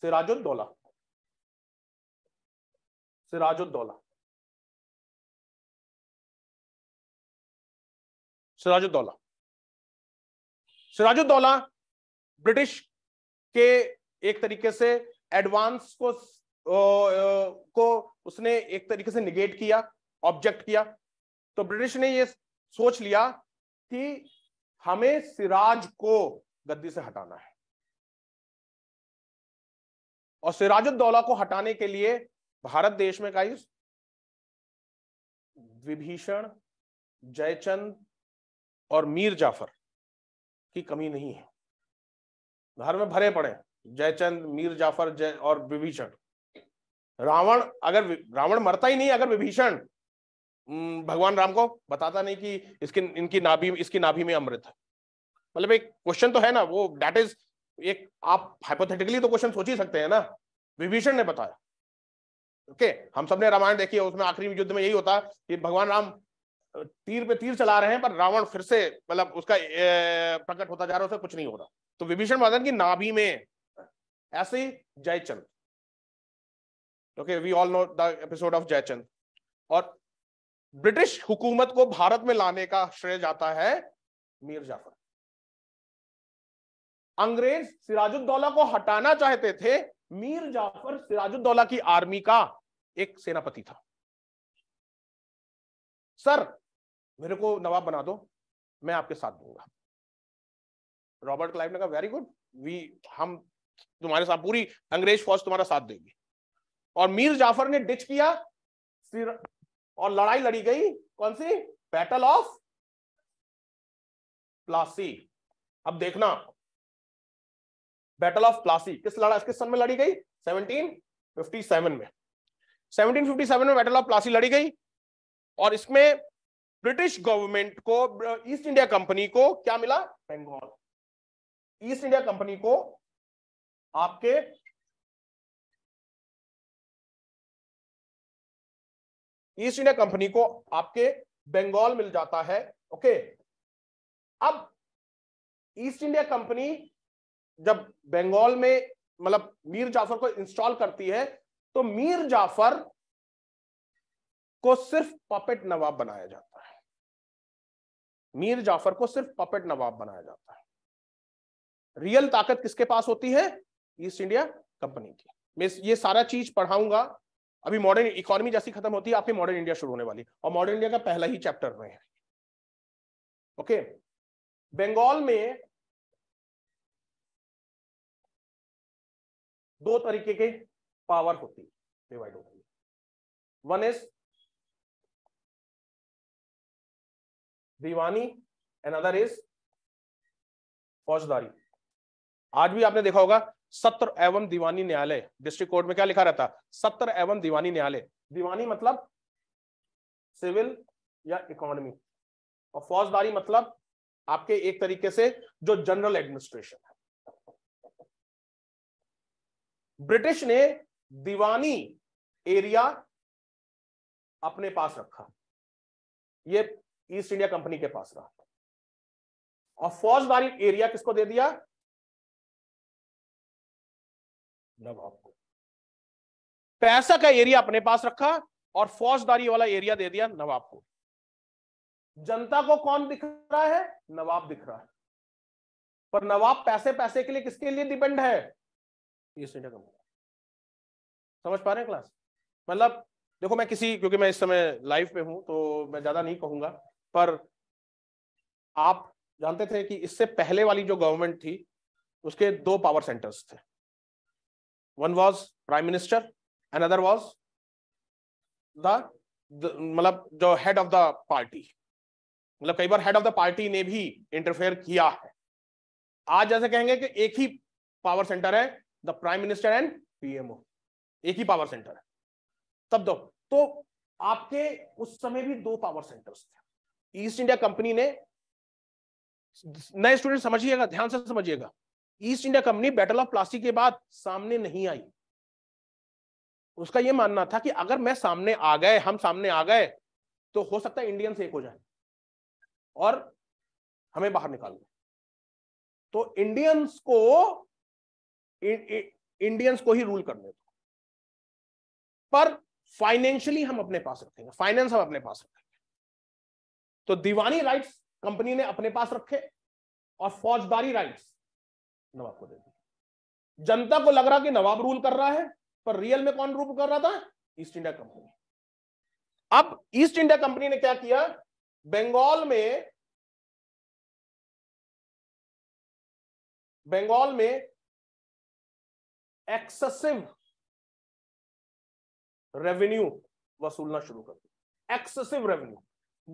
सिराजुद्दौला सिराजुद्दौला सिराजुद्दौला सिराजुद्दौला ब्रिटिश के एक तरीके से एडवांस को ओ, ओ, को उसने एक तरीके से निगेट किया ऑब्जेक्ट किया तो ब्रिटिश ने ये सोच लिया कि हमें सिराज को गद्दी से हटाना है और सिराजुद्दौला को हटाने के लिए भारत देश में गाइस विभीषण जयचंद और मीर जाफर की कमी नहीं है घर में भरे पड़े जयचंद मीर जाफर जय और विभीषण रावण अगर रावण मरता ही नहीं अगर विभीषण भगवान राम को बताता नहीं कि इसकी इनकी नाभि इसकी नाभि में अमृत है मतलब एक क्वेश्चन तो है ना वो डेट इज एक आप हाइपोथेटिकली तो क्वेश्चन सोच ही सकते हैं ना विभीषण ने बताया ओके हम सब ने रामायण देखी है उसमें आखिरी युद्ध में यही होता है कि भगवान राम तीर पे तीर चला रहे हैं पर रावण फिर से मतलब उसका प्रकट होता जा रहा है कुछ नहीं हो रहा तो विभीषण वादन की नाभि में ऐसे Jaichand okay we all know the episode of Jaichand और ब्रिटिश हुकूमत को भारत में लाने का श्रेय जाता है मीर जाफर अंग्रेज सिराजुद्दौला को हटाना चाहते थे मीर जाफर सिराजुद्दौला की आर्मी का एक सेनापति था सर मेरे को नवाब बना दो मैं आपके साथ दूंगा रॉबर्ट क्लाइव ने कहा वेरी गुड वी हम तुम्हारे साथ पूरी अंग्रेज फौज तुम्हारा साथ देगी और मीर जाफर ने डिच किया फिर और लड़ाई लड़ी गई कौन सी बैटल ऑफ प्लासी अब देखना बैटल ऑफ प्लासी किस लड़ा किस सन में लड़ी गई 1757 में 1757 में बैटल ऑफ प्लासी लड़ी गई और इसमें ब्रिटिश गवर्नमेंट को ईस्ट इंडिया कंपनी को क्या मिला बंगाल ईस्ट इंडिया कंपनी को आपके ईस्ट इंडिया कंपनी को आपके बंगाल मिल जाता है ओके अब ईस्ट इंडिया कंपनी जब बंगाल में मतलब मीर जाफर को इंस्टॉल करती है तो मीर जाफर को सिर्फ पपेट नवाब बनाया जाता है मीर जाफर को सिर्फ पपेट नवाब बनाया जाता है रियल ताकत किसके पास होती है ईस्ट इंडिया कंपनी की मैं ये सारा चीज पढ़ाऊंगा अभी मॉडर्न इकोनॉमी जैसी खत्म होती है आपकी मॉडर्न इंडिया शुरू होने वाली और मॉडर्न इंडिया का पहला ही चैप्टर में है ओके बंगाल में दो तरीके के पावर होती है डिवाइड होती है वन इज दीवानी एंड अदर इज फौजदारी आज भी आपने देखा होगा सत्र एवं दीवानी न्यायालय डिस्ट्रिक्ट कोर्ट में क्या लिखा रहता सत्र एवं दीवानी न्यायालय दीवानी मतलब सिविल या इकोनॉमी और फौजदारी मतलब आपके एक तरीके से जो जनरल एडमिनिस्ट्रेशन है ब्रिटिश ने दीवानी एरिया अपने पास रखा ये ईस्ट इंडिया कंपनी के पास रहा और फौजदारी एरिया किसको दे दिया नवाब को पैसा का एरिया अपने पास रखा और फौजदारी वाला एरिया दे दिया नवाब को जनता को कौन दिख रहा है नवाब दिख रहा है पर नवाब पैसे पैसे के लिए किसके लिए डिपेंड है ईस्ट इंडिया कंपनी समझ पा रहे हैं क्लास मतलब देखो मैं किसी क्योंकि मैं इस समय लाइव पे हूं तो मैं ज्यादा नहीं कहूंगा पर आप जानते थे कि इससे पहले वाली जो गवर्नमेंट थी उसके दो पावर सेंटर्स थे one was prime minister and other was the मतलब जो हेड ऑफ द पार्टी मतलब कई बार हेड ऑफ द पार्टी ने भी इंटरफेयर किया है आज जैसे कहेंगे कि एक ही पावर सेंटर है the prime minister and PMO एक ही पावर सेंटर है तब दो तो आपके उस समय भी दो पावर सेंटर्स थे ईस्ट इंडिया कंपनी ने नए स्टूडेंट समझिएगा ध्यान से समझिएगा East India company battle of Plassey के बाद सामने नहीं आई उसका यह मानना था कि अगर मैं सामने आ गए हम सामने आ गए तो हो सकता है इंडियंस एक हो जाए और हमें बाहर निकाल दे तो इंडियंस को इंडियंस को ही रूल करने दो पर फाइनेंशियली हम अपने पास रखेंगे फाइनेंस हम अपने पास रखेंगे तो दीवानी राइट्स कंपनी ने अपने पास रखे और फौजदारी राइट्स नवाब को दे दी जनता को लग रहा कि नवाब रूल कर रहा है पर रियल में कौन रूल कर रहा था ईस्ट इंडिया कंपनी अब ईस्ट इंडिया कंपनी ने क्या किया बंगाल में बंगाल में एक्सेसिव रेवेन्यू वसूलना शुरू कर दिया एक्सेसिव रेवेन्यू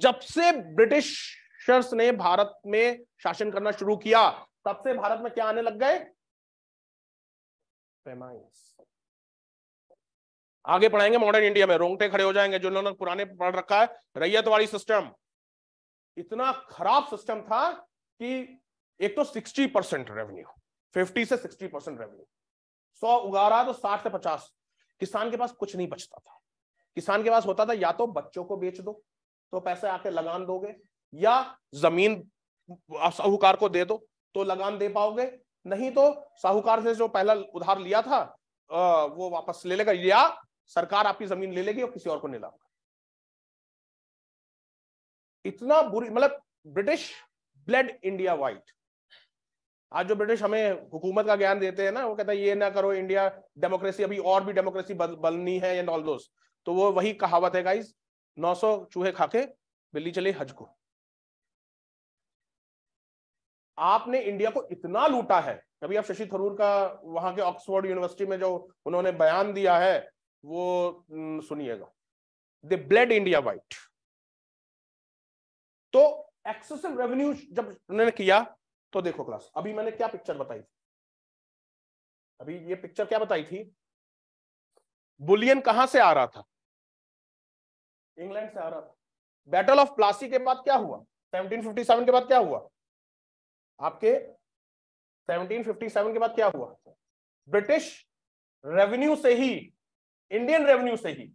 जब से ब्रिटिशर्स ने भारत में शासन करना शुरू किया तब से भारत में क्या आने लग गए पेमाइंस आगे पढ़ाएंगे मॉडर्न इंडिया में रोंगटे खड़े हो जाएंगे जो लोगों ने पुराने पढ़ रखा है रैयत वाली सिस्टम इतना खराब सिस्टम था कि एक तो 60 परसेंट रेवेन्यू 50 से 60 परसेंट रेवेन्यू सौ उगा रहा तो साठ से पचास किसान के पास कुछ नहीं बचता था किसान के पास होता था या तो बच्चों को बेच दो तो पैसे आके लगान दोगे या जमीन साहूकार को दे दो तो लगान दे पाओगे नहीं तो साहूकार से जो पहला उधार लिया था वो वापस ले लेगा या सरकार आपकी जमीन ले लेगी और किसी और को नहीं लाओगे इतना बुरी मतलब ब्रिटिश ब्लड इंडिया वाइट आज जो ब्रिटिश हमें हुकूमत का ज्ञान देते हैं ना वो कहता है ये ना करो इंडिया डेमोक्रेसी अभी और भी डेमोक्रेसी बननी है एंड ऑल दोस्त तो वो वही कहावत है गाइज 900 चूहे खाके बिल्ली चले हज को आपने इंडिया को इतना लूटा है कभी आप शशि थरूर का वहां के ऑक्सफोर्ड यूनिवर्सिटी में जो उन्होंने बयान दिया है वो सुनिएगा दे ब्लेड इंडिया वाइट तो एक्सेसिव रेवेन्यू जब उन्होंने किया तो देखो क्लास अभी मैंने क्या पिक्चर बताई थी अभी ये पिक्चर क्या बताई थी बुलियन कहां से आ रहा था इंग्लैंड से आ रहा था बैटल ऑफ प्लासी के बाद क्या हुआ 1757 के बाद क्या हुआ आपके 1757 के बाद क्या हुआ ब्रिटिश रेवेन्यू से ही इंडियन रेवेन्यू से ही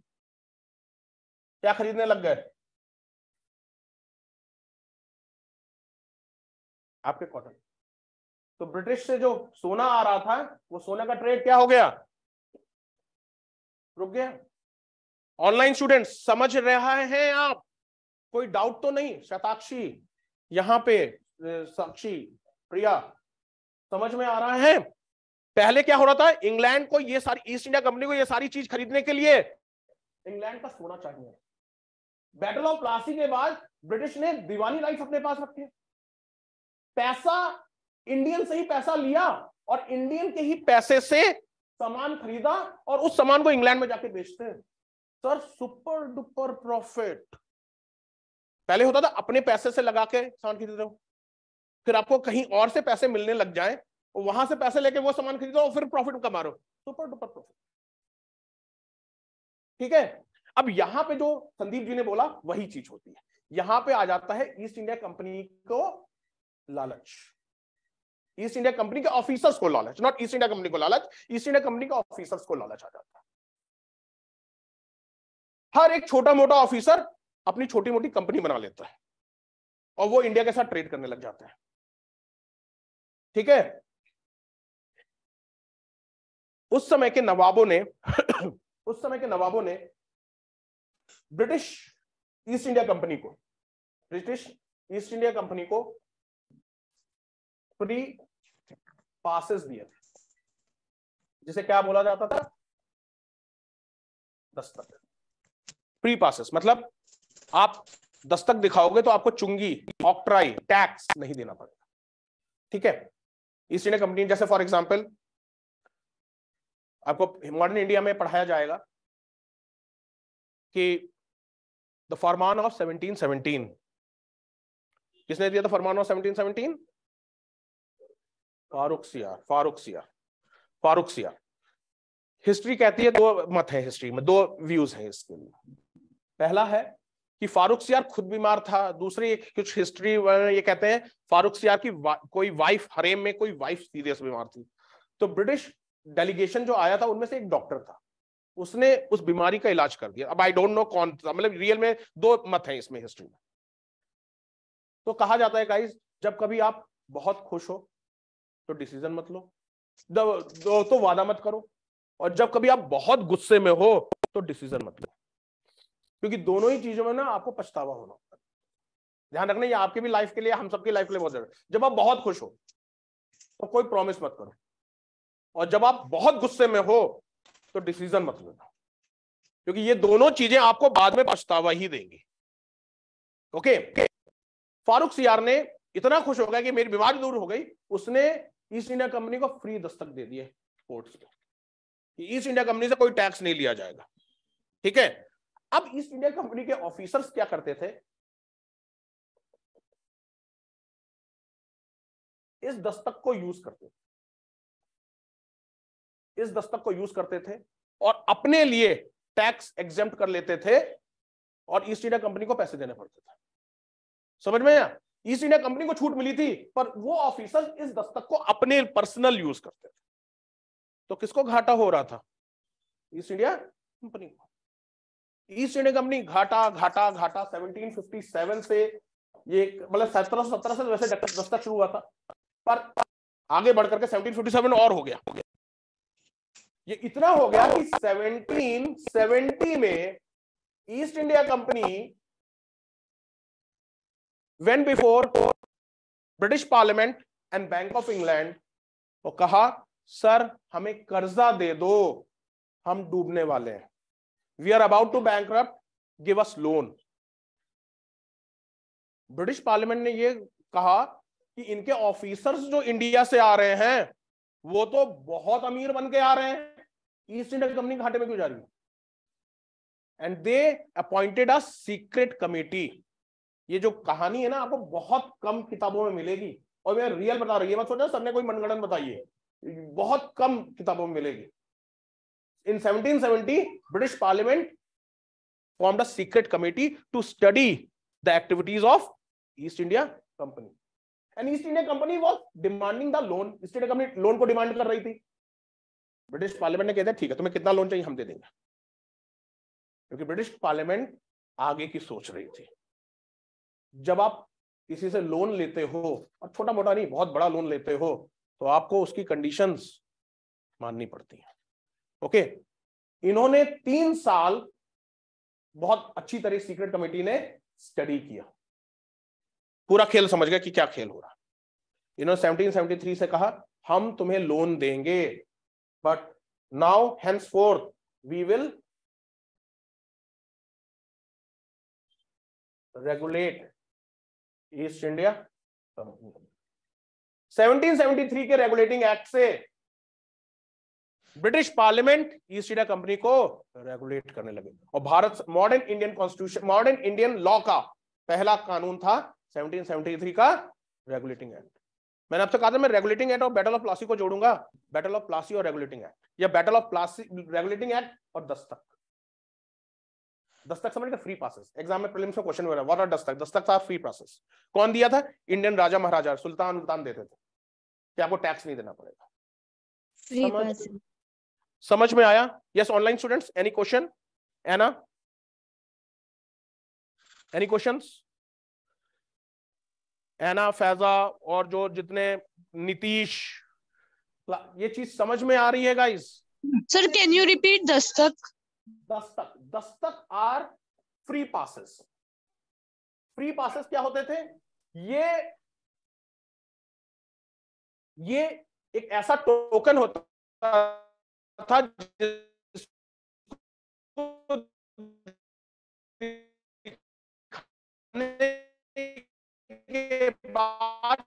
क्या खरीदने लग गए आपके कॉटन तो ब्रिटिश से जो सोना आ रहा था वो सोने का ट्रेड क्या हो गया रुक गया ऑनलाइन स्टूडेंट समझ रहे हैं आप कोई डाउट तो नहीं शताक्षी यहां पे साक्षी प्रिया समझ में आ रहा है पहले क्या हो रहा था इंग्लैंड को ये सारी ईस्ट इंडिया कंपनी को ये सारी चीज खरीदने के लिए इंग्लैंड का सोना चाहिए बैटल ऑफ प्लासी के बाद ब्रिटिश ने दीवानी राइट्स अपने पास रखे पैसा इंडियन से ही पैसा लिया और इंडियन के ही पैसे से सामान खरीदा और उस सामान को इंग्लैंड में जाके बेचते हैं सर सुपर डुपर प्रॉफिट पहले होता था अपने पैसे से लगा के सामान खरीदते हो फिर आपको कहीं और से पैसे मिलने लग जाए वहां से पैसे लेके वो सामान खरीदो और फिर प्रॉफिट कमा रहे हो सुपर डुपर प्रॉफिट ठीक है अब यहां पे जो संदीप जी ने बोला वही चीज होती है यहां पे आ जाता है ईस्ट इंडिया कंपनी को लालच ईस्ट इंडिया कंपनी के ऑफिसर्स को लालच नॉट ईस्ट इंडिया कंपनी को लालच ईस्ट इंडिया कंपनी के ऑफिसर्स को लालच आ जाता है हर एक छोटा मोटा ऑफिसर अपनी छोटी मोटी कंपनी बना लेता है और वो इंडिया के साथ ट्रेड करने लग जाते हैं ठीक है उस समय के नवाबों ने उस समय के नवाबों ने ब्रिटिश ईस्ट इंडिया कंपनी को ब्रिटिश ईस्ट इंडिया कंपनी को फ्री पासिस दिए थे जिसे क्या बोला जाता था दस्तक फ्री पासिस मतलब आप दस्तक दिखाओगे तो आपको चुंगी ऑक्ट्राई टैक्स नहीं देना पड़ेगा ठीक है ईस्ट इंडिया कंपनी जैसे फॉर एग्जाम्पल आपको मॉडर्न इंडिया में पढ़ाया जाएगा कि द फरमान ऑफ 1717 किसने दिया था फरमान ऑफ 1717 फारुक्सिया फारुक्सिया फारुक्सिया हिस्ट्री कहती है दो मत है हिस्ट्री में दो व्यूज हैं इसके लिए पहला है कि फारूक सियार खुद बीमार था दूसरी एक कुछ हिस्ट्री ये कहते हैं फारूक सियार की वा, कोई वाइफ हरेम में कोई वाइफ सीरियस बीमार थी तो ब्रिटिश डेलीगेशन जो आया था उनमें से एक डॉक्टर था उसने उस बीमारी का इलाज कर दिया अब आई डोंट नो कौन था मतलब रियल में दो मत है इसमें हिस्ट्री में तो कहा जाता है गाइस जब कभी आप बहुत खुश हो तो डिसीजन मत लो दोस्तों तो वादा मत करो और जब कभी आप बहुत गुस्से में हो तो डिसीजन मत लो क्योंकि दोनों ही चीजों में ना आपको पछतावा होना होता है ध्यान रखना ये आपके भी लाइफ के लिए हम सबके लाइफ के लिए बहुत जरूरी जब आप बहुत खुश हो तो कोई प्रॉमिस मत करो और जब आप बहुत गुस्से में हो तो डिसीजन मत लेना क्योंकि ये दोनों चीजें आपको बाद में पछतावा ही देंगे ओके फारूक सियार ने इतना खुश हो गया कि मेरी बीमारी दूर हो गई उसने ईस्ट इंडिया कंपनी को फ्री दस्तक दे दिए कोर्ट्स ने ईस्ट इंडिया कंपनी से कोई टैक्स नहीं लिया जाएगा ठीक है अब ईस्ट इंडिया कंपनी के ऑफिसर्स क्या करते थे इस दस्तक को यूज करते थे इस दस्तक को यूज करते थे और अपने लिए टैक्स एग्जेप्ट कर लेते थे और ईस्ट इंडिया कंपनी को पैसे देने पड़ते थे समझ में या ईस्ट इंडिया कंपनी को छूट मिली थी पर वो ऑफिसर इस दस्तक को अपने पर्सनल यूज करते थे तो किसको घाटा हो रहा था ईस्ट इंडिया कंपनी को ईस्ट इंडिया कंपनी घाटा घाटा घाटा 1757 से ये मतलब सत्रह सौ सत्रह से वैसे दस्तक शुरू हुआ था पर आगे बढ़ करके 1757 और हो गया ये इतना हो गया कि 1770 में East India company went before British parliament and bank of England और कहा सर हमें कर्जा दे दो हम डूबने वाले हैं we are about to bank give us loan British parliament ने यह कहा कि इनके ऑफिसर्स जो इंडिया से आ रहे हैं वो तो बहुत अमीर बन के आ रहे हैं ईस्ट इंडिया कंपनी घाटे में क्यों जा रही है and they appointed a secret committee ये जो कहानी है ना आपको बहुत कम किताबों में मिलेगी और मैं रियल बता रही है मत सोचा सबने कोई मनगणन बताइए बहुत कम किताबों में मिलेगी in 1770 British parliament formed a secret committee to study the activities of East India company and East India company was demanding the loan East India company loan को डिमांड कर रही थी. ब्रिटिश पार्लियामेंट ने कहता ठीक है तुम्हें कितना लोन चाहिए हम दे देंगे क्योंकि ब्रिटिश पार्लियामेंट आगे की सोच रही थी जब आप किसी से लोन लेते हो और छोटा मोटा नहीं बहुत बड़ा लोन लेते हो तो आपको उसकी कंडीशंस माननी पड़ती हैं ओके इन्होंने तीन साल बहुत अच्छी तरह सीक्रेट कमेटी ने स्टडी किया पूरा खेल समझ गया कि क्या खेल हो रहा इन्होंने 1773 से कहा हम तुम्हें लोन देंगे but now henceforth we will regulate East India company 1773 के रेगुलेटिंग एक्ट से British parliament East India company को रेगुलेट करने लगे और Bharat modern Indian constitution modern Indian law का पहला कानून था 1773 का रेगुलेटिंग एक्ट मैंने आपसे कहा था मैं रेगुलेटिंग एक्ट और बैटल ऑफ प्लासी को जोड़ूंगा बैटल ऑफ प्लासी और रेगुलेटिंग एक्ट या battle of Plassey regulating act और दस्तक दस्तक समझ फ्री पासेस एग्जाम में प्रीलिम्स में क्वेश्चन हो रहा है व्हाट आर दस्तक दस्तक था फ्री प्रोसेस कौन दिया था इंडियन राजा महाराजा सुल्तान उल्तान देते थे कि आपको टैक्स नहीं देना पड़ेगा फ्री समझ, समझ में आया yes online students any question Ana any question Ana Faiza और जो जितने नीतीश ये चीज समझ में आ रही है guys sir can you repeat दस्तक दस्तक दस्तक are free passes free passes क्या होते थे ये ये एक ऐसा टोकन होता था के बाद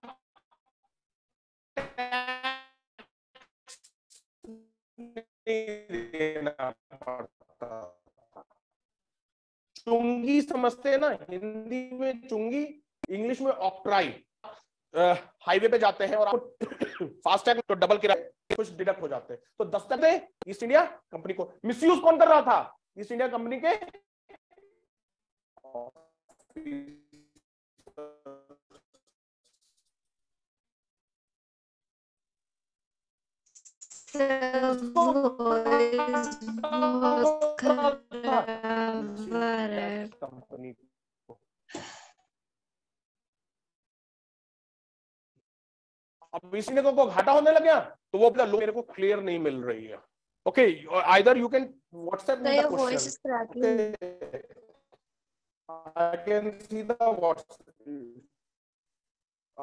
देना पड़ता चुंगी समझते हैं ना हिंदी में चुंगी इंग्लिश में ऑक्ट्राई हाईवे पे जाते हैं और आपको फास्टैग <coughs> तो डबल किराया कुछ डिडक्ट हो जाते हैं तो दस्तक ईस्ट इंडिया कंपनी को मिसयूज कौन कर रहा था ईस्ट इंडिया कंपनी के अब इसी ने को घाटा होने लगे तो वो अपना मेरे को क्लियर नहीं मिल रही है okay either you can WhatsApp voice is cracking I can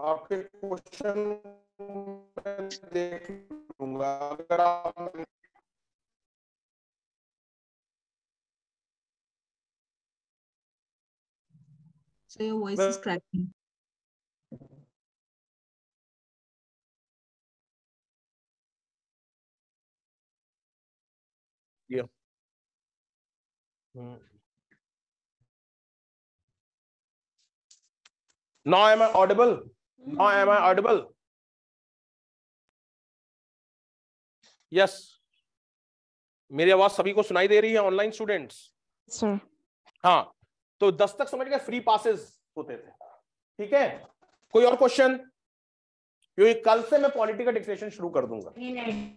आपके क्वेश्चन देख लूंगा अगर आप So your voice is cracking. Yeah. Mm. Now am I audible? Now am I mm. audible? Yes मेरी आवाज सभी को सुनाई दे रही है ऑनलाइन स्टूडेंट्स हाँ तो दस तक समझ गए फ्री पासेस होते थे ठीक है कोई और क्वेश्चन क्योंकि कल से मैं पॉलिटिकल डिक्लेरेशन शुरू कर दूंगा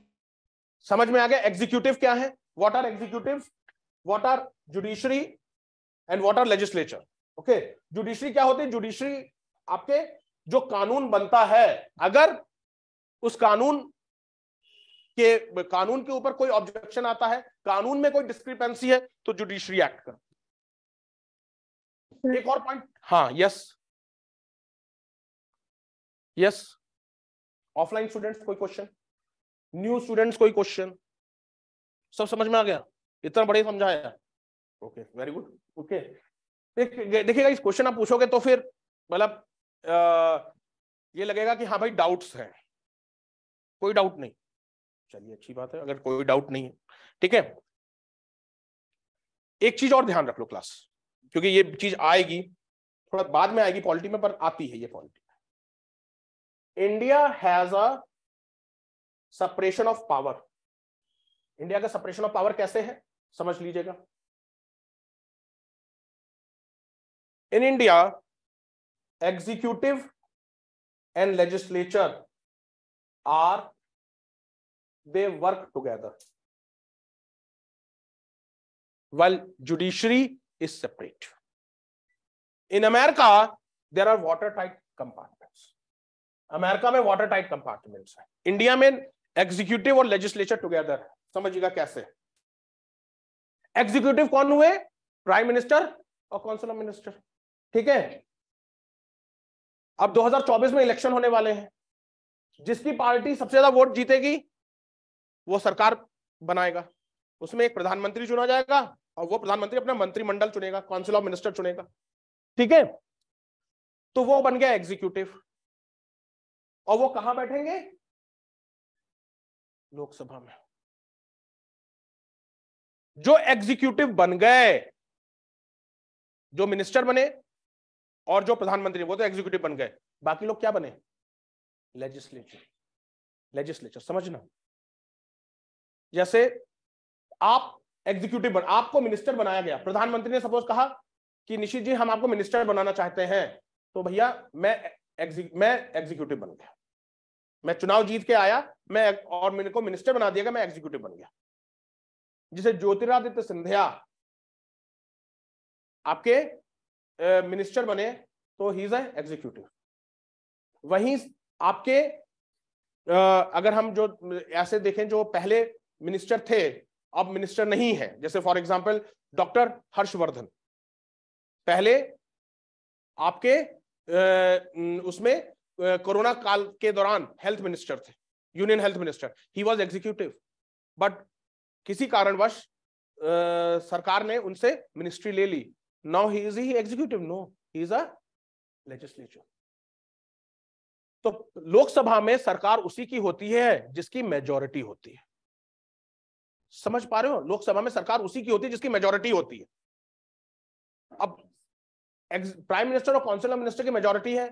समझ में आ गया एग्जीक्यूटिव क्या है what are executive what are judiciary and what are legislature okay judiciary क्या होती है जुडिशरी आपके जो कानून बनता है अगर उस कानून कि कानून के ऊपर कोई ऑब्जेक्शन आता है कानून में कोई डिस्क्रिपेंसी है तो जुडिशरी एक्ट कर एक और पॉइंट हाँ यस यस ऑफलाइन स्टूडेंट्स कोई क्वेश्चन न्यू स्टूडेंट्स कोई क्वेश्चन सब समझ में आ गया इतना बड़े समझाया ओके वेरी गुड ओके देखिएगा इस क्वेश्चन आप पूछोगे तो फिर मतलब ये लगेगा कि हाँ भाई डाउट्स हैं कोई डाउट नहीं चलिए अच्छी बात है अगर कोई डाउट नहीं है ठीक है एक चीज और ध्यान रख लो क्लास क्योंकि ये चीज आएगी थोड़ा बाद में आएगी पॉलिटी में पर आती है ये polity India has a separation of power India का सपरेशन ऑफ पावर कैसे है समझ लीजिएगा in India executive and legislature are work together well judiciary is separate in America there are are tight compartment America में वाटर टाइट कंपार्टमेंट्स है इंडिया में एग्जीक्यूटिव और लेजिस्लेचर टुगेदर है समझिएगा कैसे एग्जीक्यूटिव कौन हुए प्राइम मिनिस्टर और काउंसिल ऑफ मिनिस्टर ठीक है अब 2024 में इलेक्शन होने वाले हैं जिसकी पार्टी सबसे ज्यादा वोट जीतेगी वो सरकार बनाएगा उसमें एक प्रधानमंत्री चुना जाएगा और वो प्रधानमंत्री अपना मंत्रिमंडल चुनेगा काउंसिल ऑफ मिनिस्टर चुनेगा ठीक है तो वो बन गया एग्जीक्यूटिव और वो कहां बैठेंगे लोकसभा में जो एग्जीक्यूटिव बन गए जो मिनिस्टर बने और जो प्रधानमंत्री वो तो एग्जीक्यूटिव बन गए बाकी लोग क्या बने लेजिस्लेचर लेजिस्लेचर समझना जैसे आप एग्जीक्यूटिव बन आपको मिनिस्टर बनाया गया प्रधानमंत्री ने सपोज कहा कि निशित जी हम आपको मिनिस्टर बनाना चाहते हैं तो भैया मैं मैं एग्जीक्यूटिव बन गया मैं चुनाव जीत के आया मैं और मेरे को मिनिस्टर बना दिया गया मैं एग्जीक्यूटिव बन गया जिसे ज्योतिरादित्य सिंधिया आपके मिनिस्टर बने तो ही इज एग्जीक्यूटिव वहीं आपके अगर हम जो ऐसे देखें जो पहले मिनिस्टर थे अब मिनिस्टर नहीं है जैसे फॉर एग्जाम्पल डॉक्टर हर्षवर्धन पहले आपके उसमें कोरोना काल के दौरान हेल्थ मिनिस्टर थे union health minister he was executive but किसी कारणवश सरकार ने उनसे मिनिस्ट्री ले ली now he is he executive no he is a legislature तो लोकसभा में सरकार उसी की होती है जिसकी मेजोरिटी होती है समझ पा रहे हो लोकसभा में सरकार उसी की होती है जिसकी मेजोरिटी होती है अब प्राइम मिनिस्टर और काउंसिल मिनिस्टर की मेजोरिटी है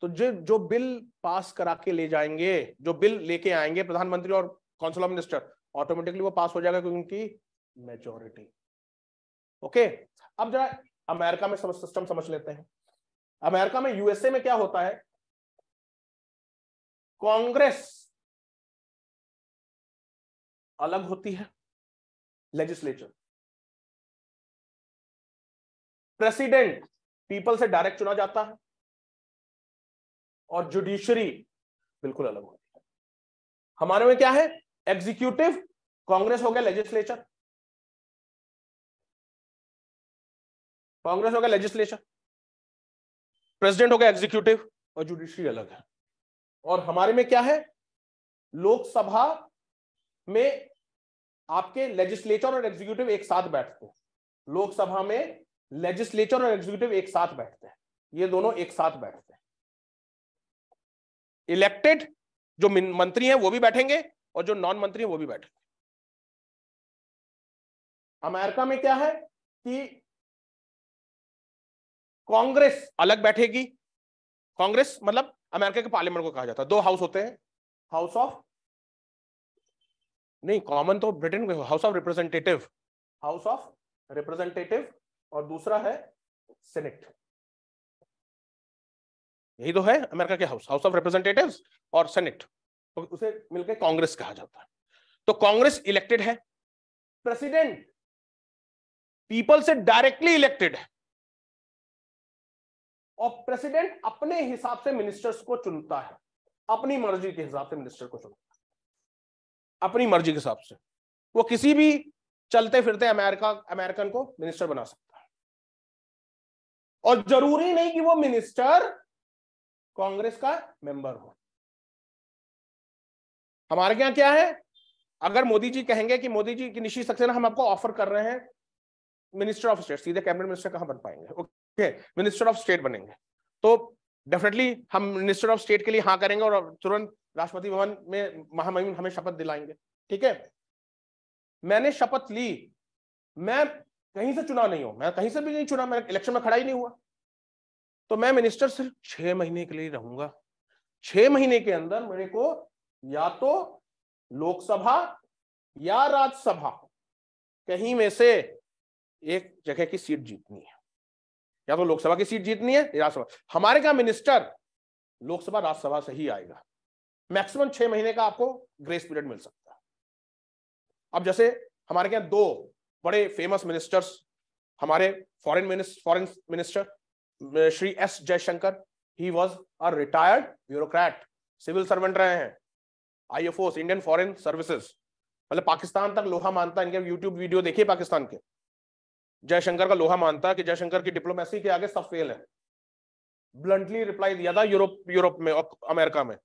तो जो जो बिल पास करा के ले जाएंगे जो बिल लेके आएंगे प्रधानमंत्री और काउंसिल मिनिस्टर ऑटोमेटिकली वो पास हो जाएगा क्योंकि उनकी मेजोरिटी ओके अब जरा अमेरिका में सिस्टम समझ लेते हैं अमेरिका में यूएसए में क्या होता है कांग्रेस अलग होती है लेजिस्लेचर प्रेसिडेंट पीपल से डायरेक्ट चुना जाता है और जुडिशरी बिल्कुल अलग होती है हमारे में क्या है एग्जीक्यूटिव कांग्रेस हो गया लेजिस्लेचर कांग्रेस हो गया लेजिस्लेचर प्रेसिडेंट हो गया एग्जीक्यूटिव और जुडिशरी अलग है और हमारे में क्या है लोकसभा में आपके लेजिस्लेचर और एग्जीक्यूटिव एक साथ बैठते हैं लोकसभा में लेजिस्लेचर और एग्जीक्यूटिव एक साथ बैठते हैं ये दोनों एक साथ बैठते हैं इलेक्टेड जो मंत्री हैं वो भी बैठेंगे और जो नॉन मंत्री हैं वो भी बैठेंगे अमेरिका में क्या है कि कांग्रेस अलग बैठेगी कांग्रेस मतलब अमेरिका के पार्लियामेंट को कहा जाता है दो हाउस होते हैं हाउस ऑफ नहीं कॉमन तो Britain house of representative house of representative और दूसरा है सेनेट यही तो है अमेरिका के हाउस हाउस ऑफ रिप्रेजेंटेटिव और सेनेट तो उसे मिलकर कांग्रेस कहा जाता है तो कांग्रेस इलेक्टेड है प्रेसिडेंट पीपल से डायरेक्टली इलेक्टेड है और प्रेसिडेंट अपने हिसाब से मिनिस्टर्स को चुनता है अपनी मर्जी के हिसाब से मिनिस्टर को चुनता है अपनी मर्जी के हिसाब से वो किसी भी चलते फिरते अमेरिका अमेरिकन को मिनिस्टर बना सकता है और जरूरी नहीं कि वो मिनिस्टर कांग्रेस का मेंबर हो हमारे यहां क्या है अगर मोदी जी कहेंगे कि मोदी जी की निशी सक्सेना हम आपको ऑफर कर रहे हैं मिनिस्टर ऑफ स्टेट सीधे कैबिनेट मिनिस्टर कहां बन पाएंगे ओके मिनिस्टर ऑफ स्टेट बनेंगे तो डेफिनेटली हम मिनिस्टर ऑफ स्टेट के लिए हाँ करेंगे और तुरंत राष्ट्रपति भवन में महामहिम हमें शपथ दिलाएंगे ठीक है मैंने शपथ ली मैं कहीं से चुना नहीं हूं मैं कहीं से भी नहीं चुना मैं इलेक्शन में खड़ा ही नहीं हुआ तो मैं मिनिस्टर सिर्फ छह महीने के लिए रहूंगा छह महीने के अंदर मेरे को या तो लोकसभा या राज्यसभा कहीं में से एक जगह की सीट जीतनी है या तो लोकसभा की सीट जीतनी है राज्यसभा हमारे का मिनिस्टर लोकसभा राज्यसभा से ही आएगा मैक्सिमम छह महीने का आपको ग्रेस पीरियड मिल सकता है अब जैसे हमारे यहाँ दो बड़े फेमस मिनिस्टर्स हमारे foreign foreign minister Shri S Jaishankar he was a retired bureaucrat civil servant रहे हैं I F S Indian foreign services मतलब पाकिस्तान तक लोहा मानता है इनके यूट्यूब वीडियो देखिए पाकिस्तान के जयशंकर का लोहा मानता है कि जयशंकर की डिप्लोमेसी के आगे सब फेल है ब्लंटली रिप्लाई दिया था यूरोप यूरोप में और अमेरिका में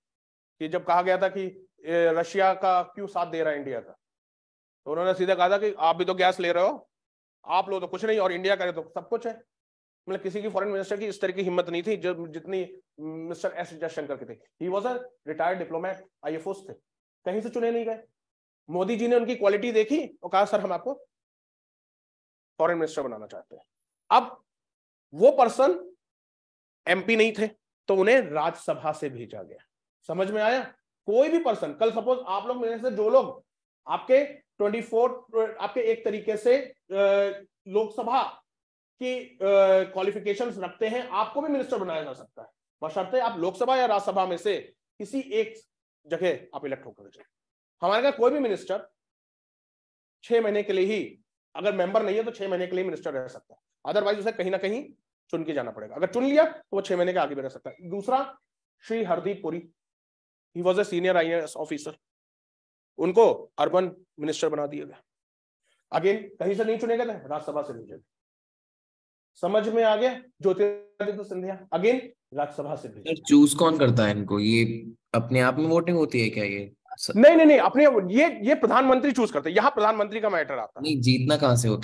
कि जब कहा गया था कि रशिया का क्यों साथ दे रहा है इंडिया का तो उन्होंने सीधा कहा था कि आप भी तो गैस ले रहे हो आप लोग तो कुछ नहीं और इंडिया करे तो सब कुछ है मतलब किसी की फॉरेन मिनिस्टर की इस तरह की हिम्मत नहीं थी जब जितनी मिस्टर एस जयशंकर के थे he was a retired diplomat I F थे कहीं से चुने नहीं गए मोदी जी ने उनकी क्वालिटी देखी और कहा सर हम आपको फॉरेन मिनिस्टर बनाना चाहते हैं अब वो पर्सन एमपी नहीं थे तो उन्हें राज्यसभा से भेजा गया समझ में आया कोई भी पर्सन कल सपोज आप लोग मेरे से जो लोग आपके 24 आपके एक तरीके से लोकसभा की क्वालिफिकेशंस रखते हैं आपको भी मिनिस्टर बनाया जा सकता है बशर्ते आप लोकसभा या राज्यसभा में से किसी एक जगह आप इलेक्ट होकर हमारे का कोई भी मिनिस्टर छह महीने के लिए ही अगर मेंबर नहीं है तो छह महीने के लिए मिनिस्टर रह सकता है अदरवाइज उसे कहीं ना कहीं चुन के जाना पड़ेगा अगर चुन लिया तो वो छह महीने के आगे भी रह सकता है दूसरा Shri Hardeep Puri he was a senior I officer उनको अर्बन मिनिस्टर बना दिया गया अगेन कहीं से नहीं चुने गए थे राज्यसभा से चुने समझ में आ गया ज्योतिरादित्य सिंधिया अगेन राज्यसभा से भेजे चूज कौन करता है इनको ये अपने आप में वोटिंग होती है क्या ये नहीं नहीं नहीं अपने ये ये प्रधानमंत्री चूज करते हैं यहाँ प्रधानमंत्री का मैटर आता है नहीं जीतना कहाँ से होता है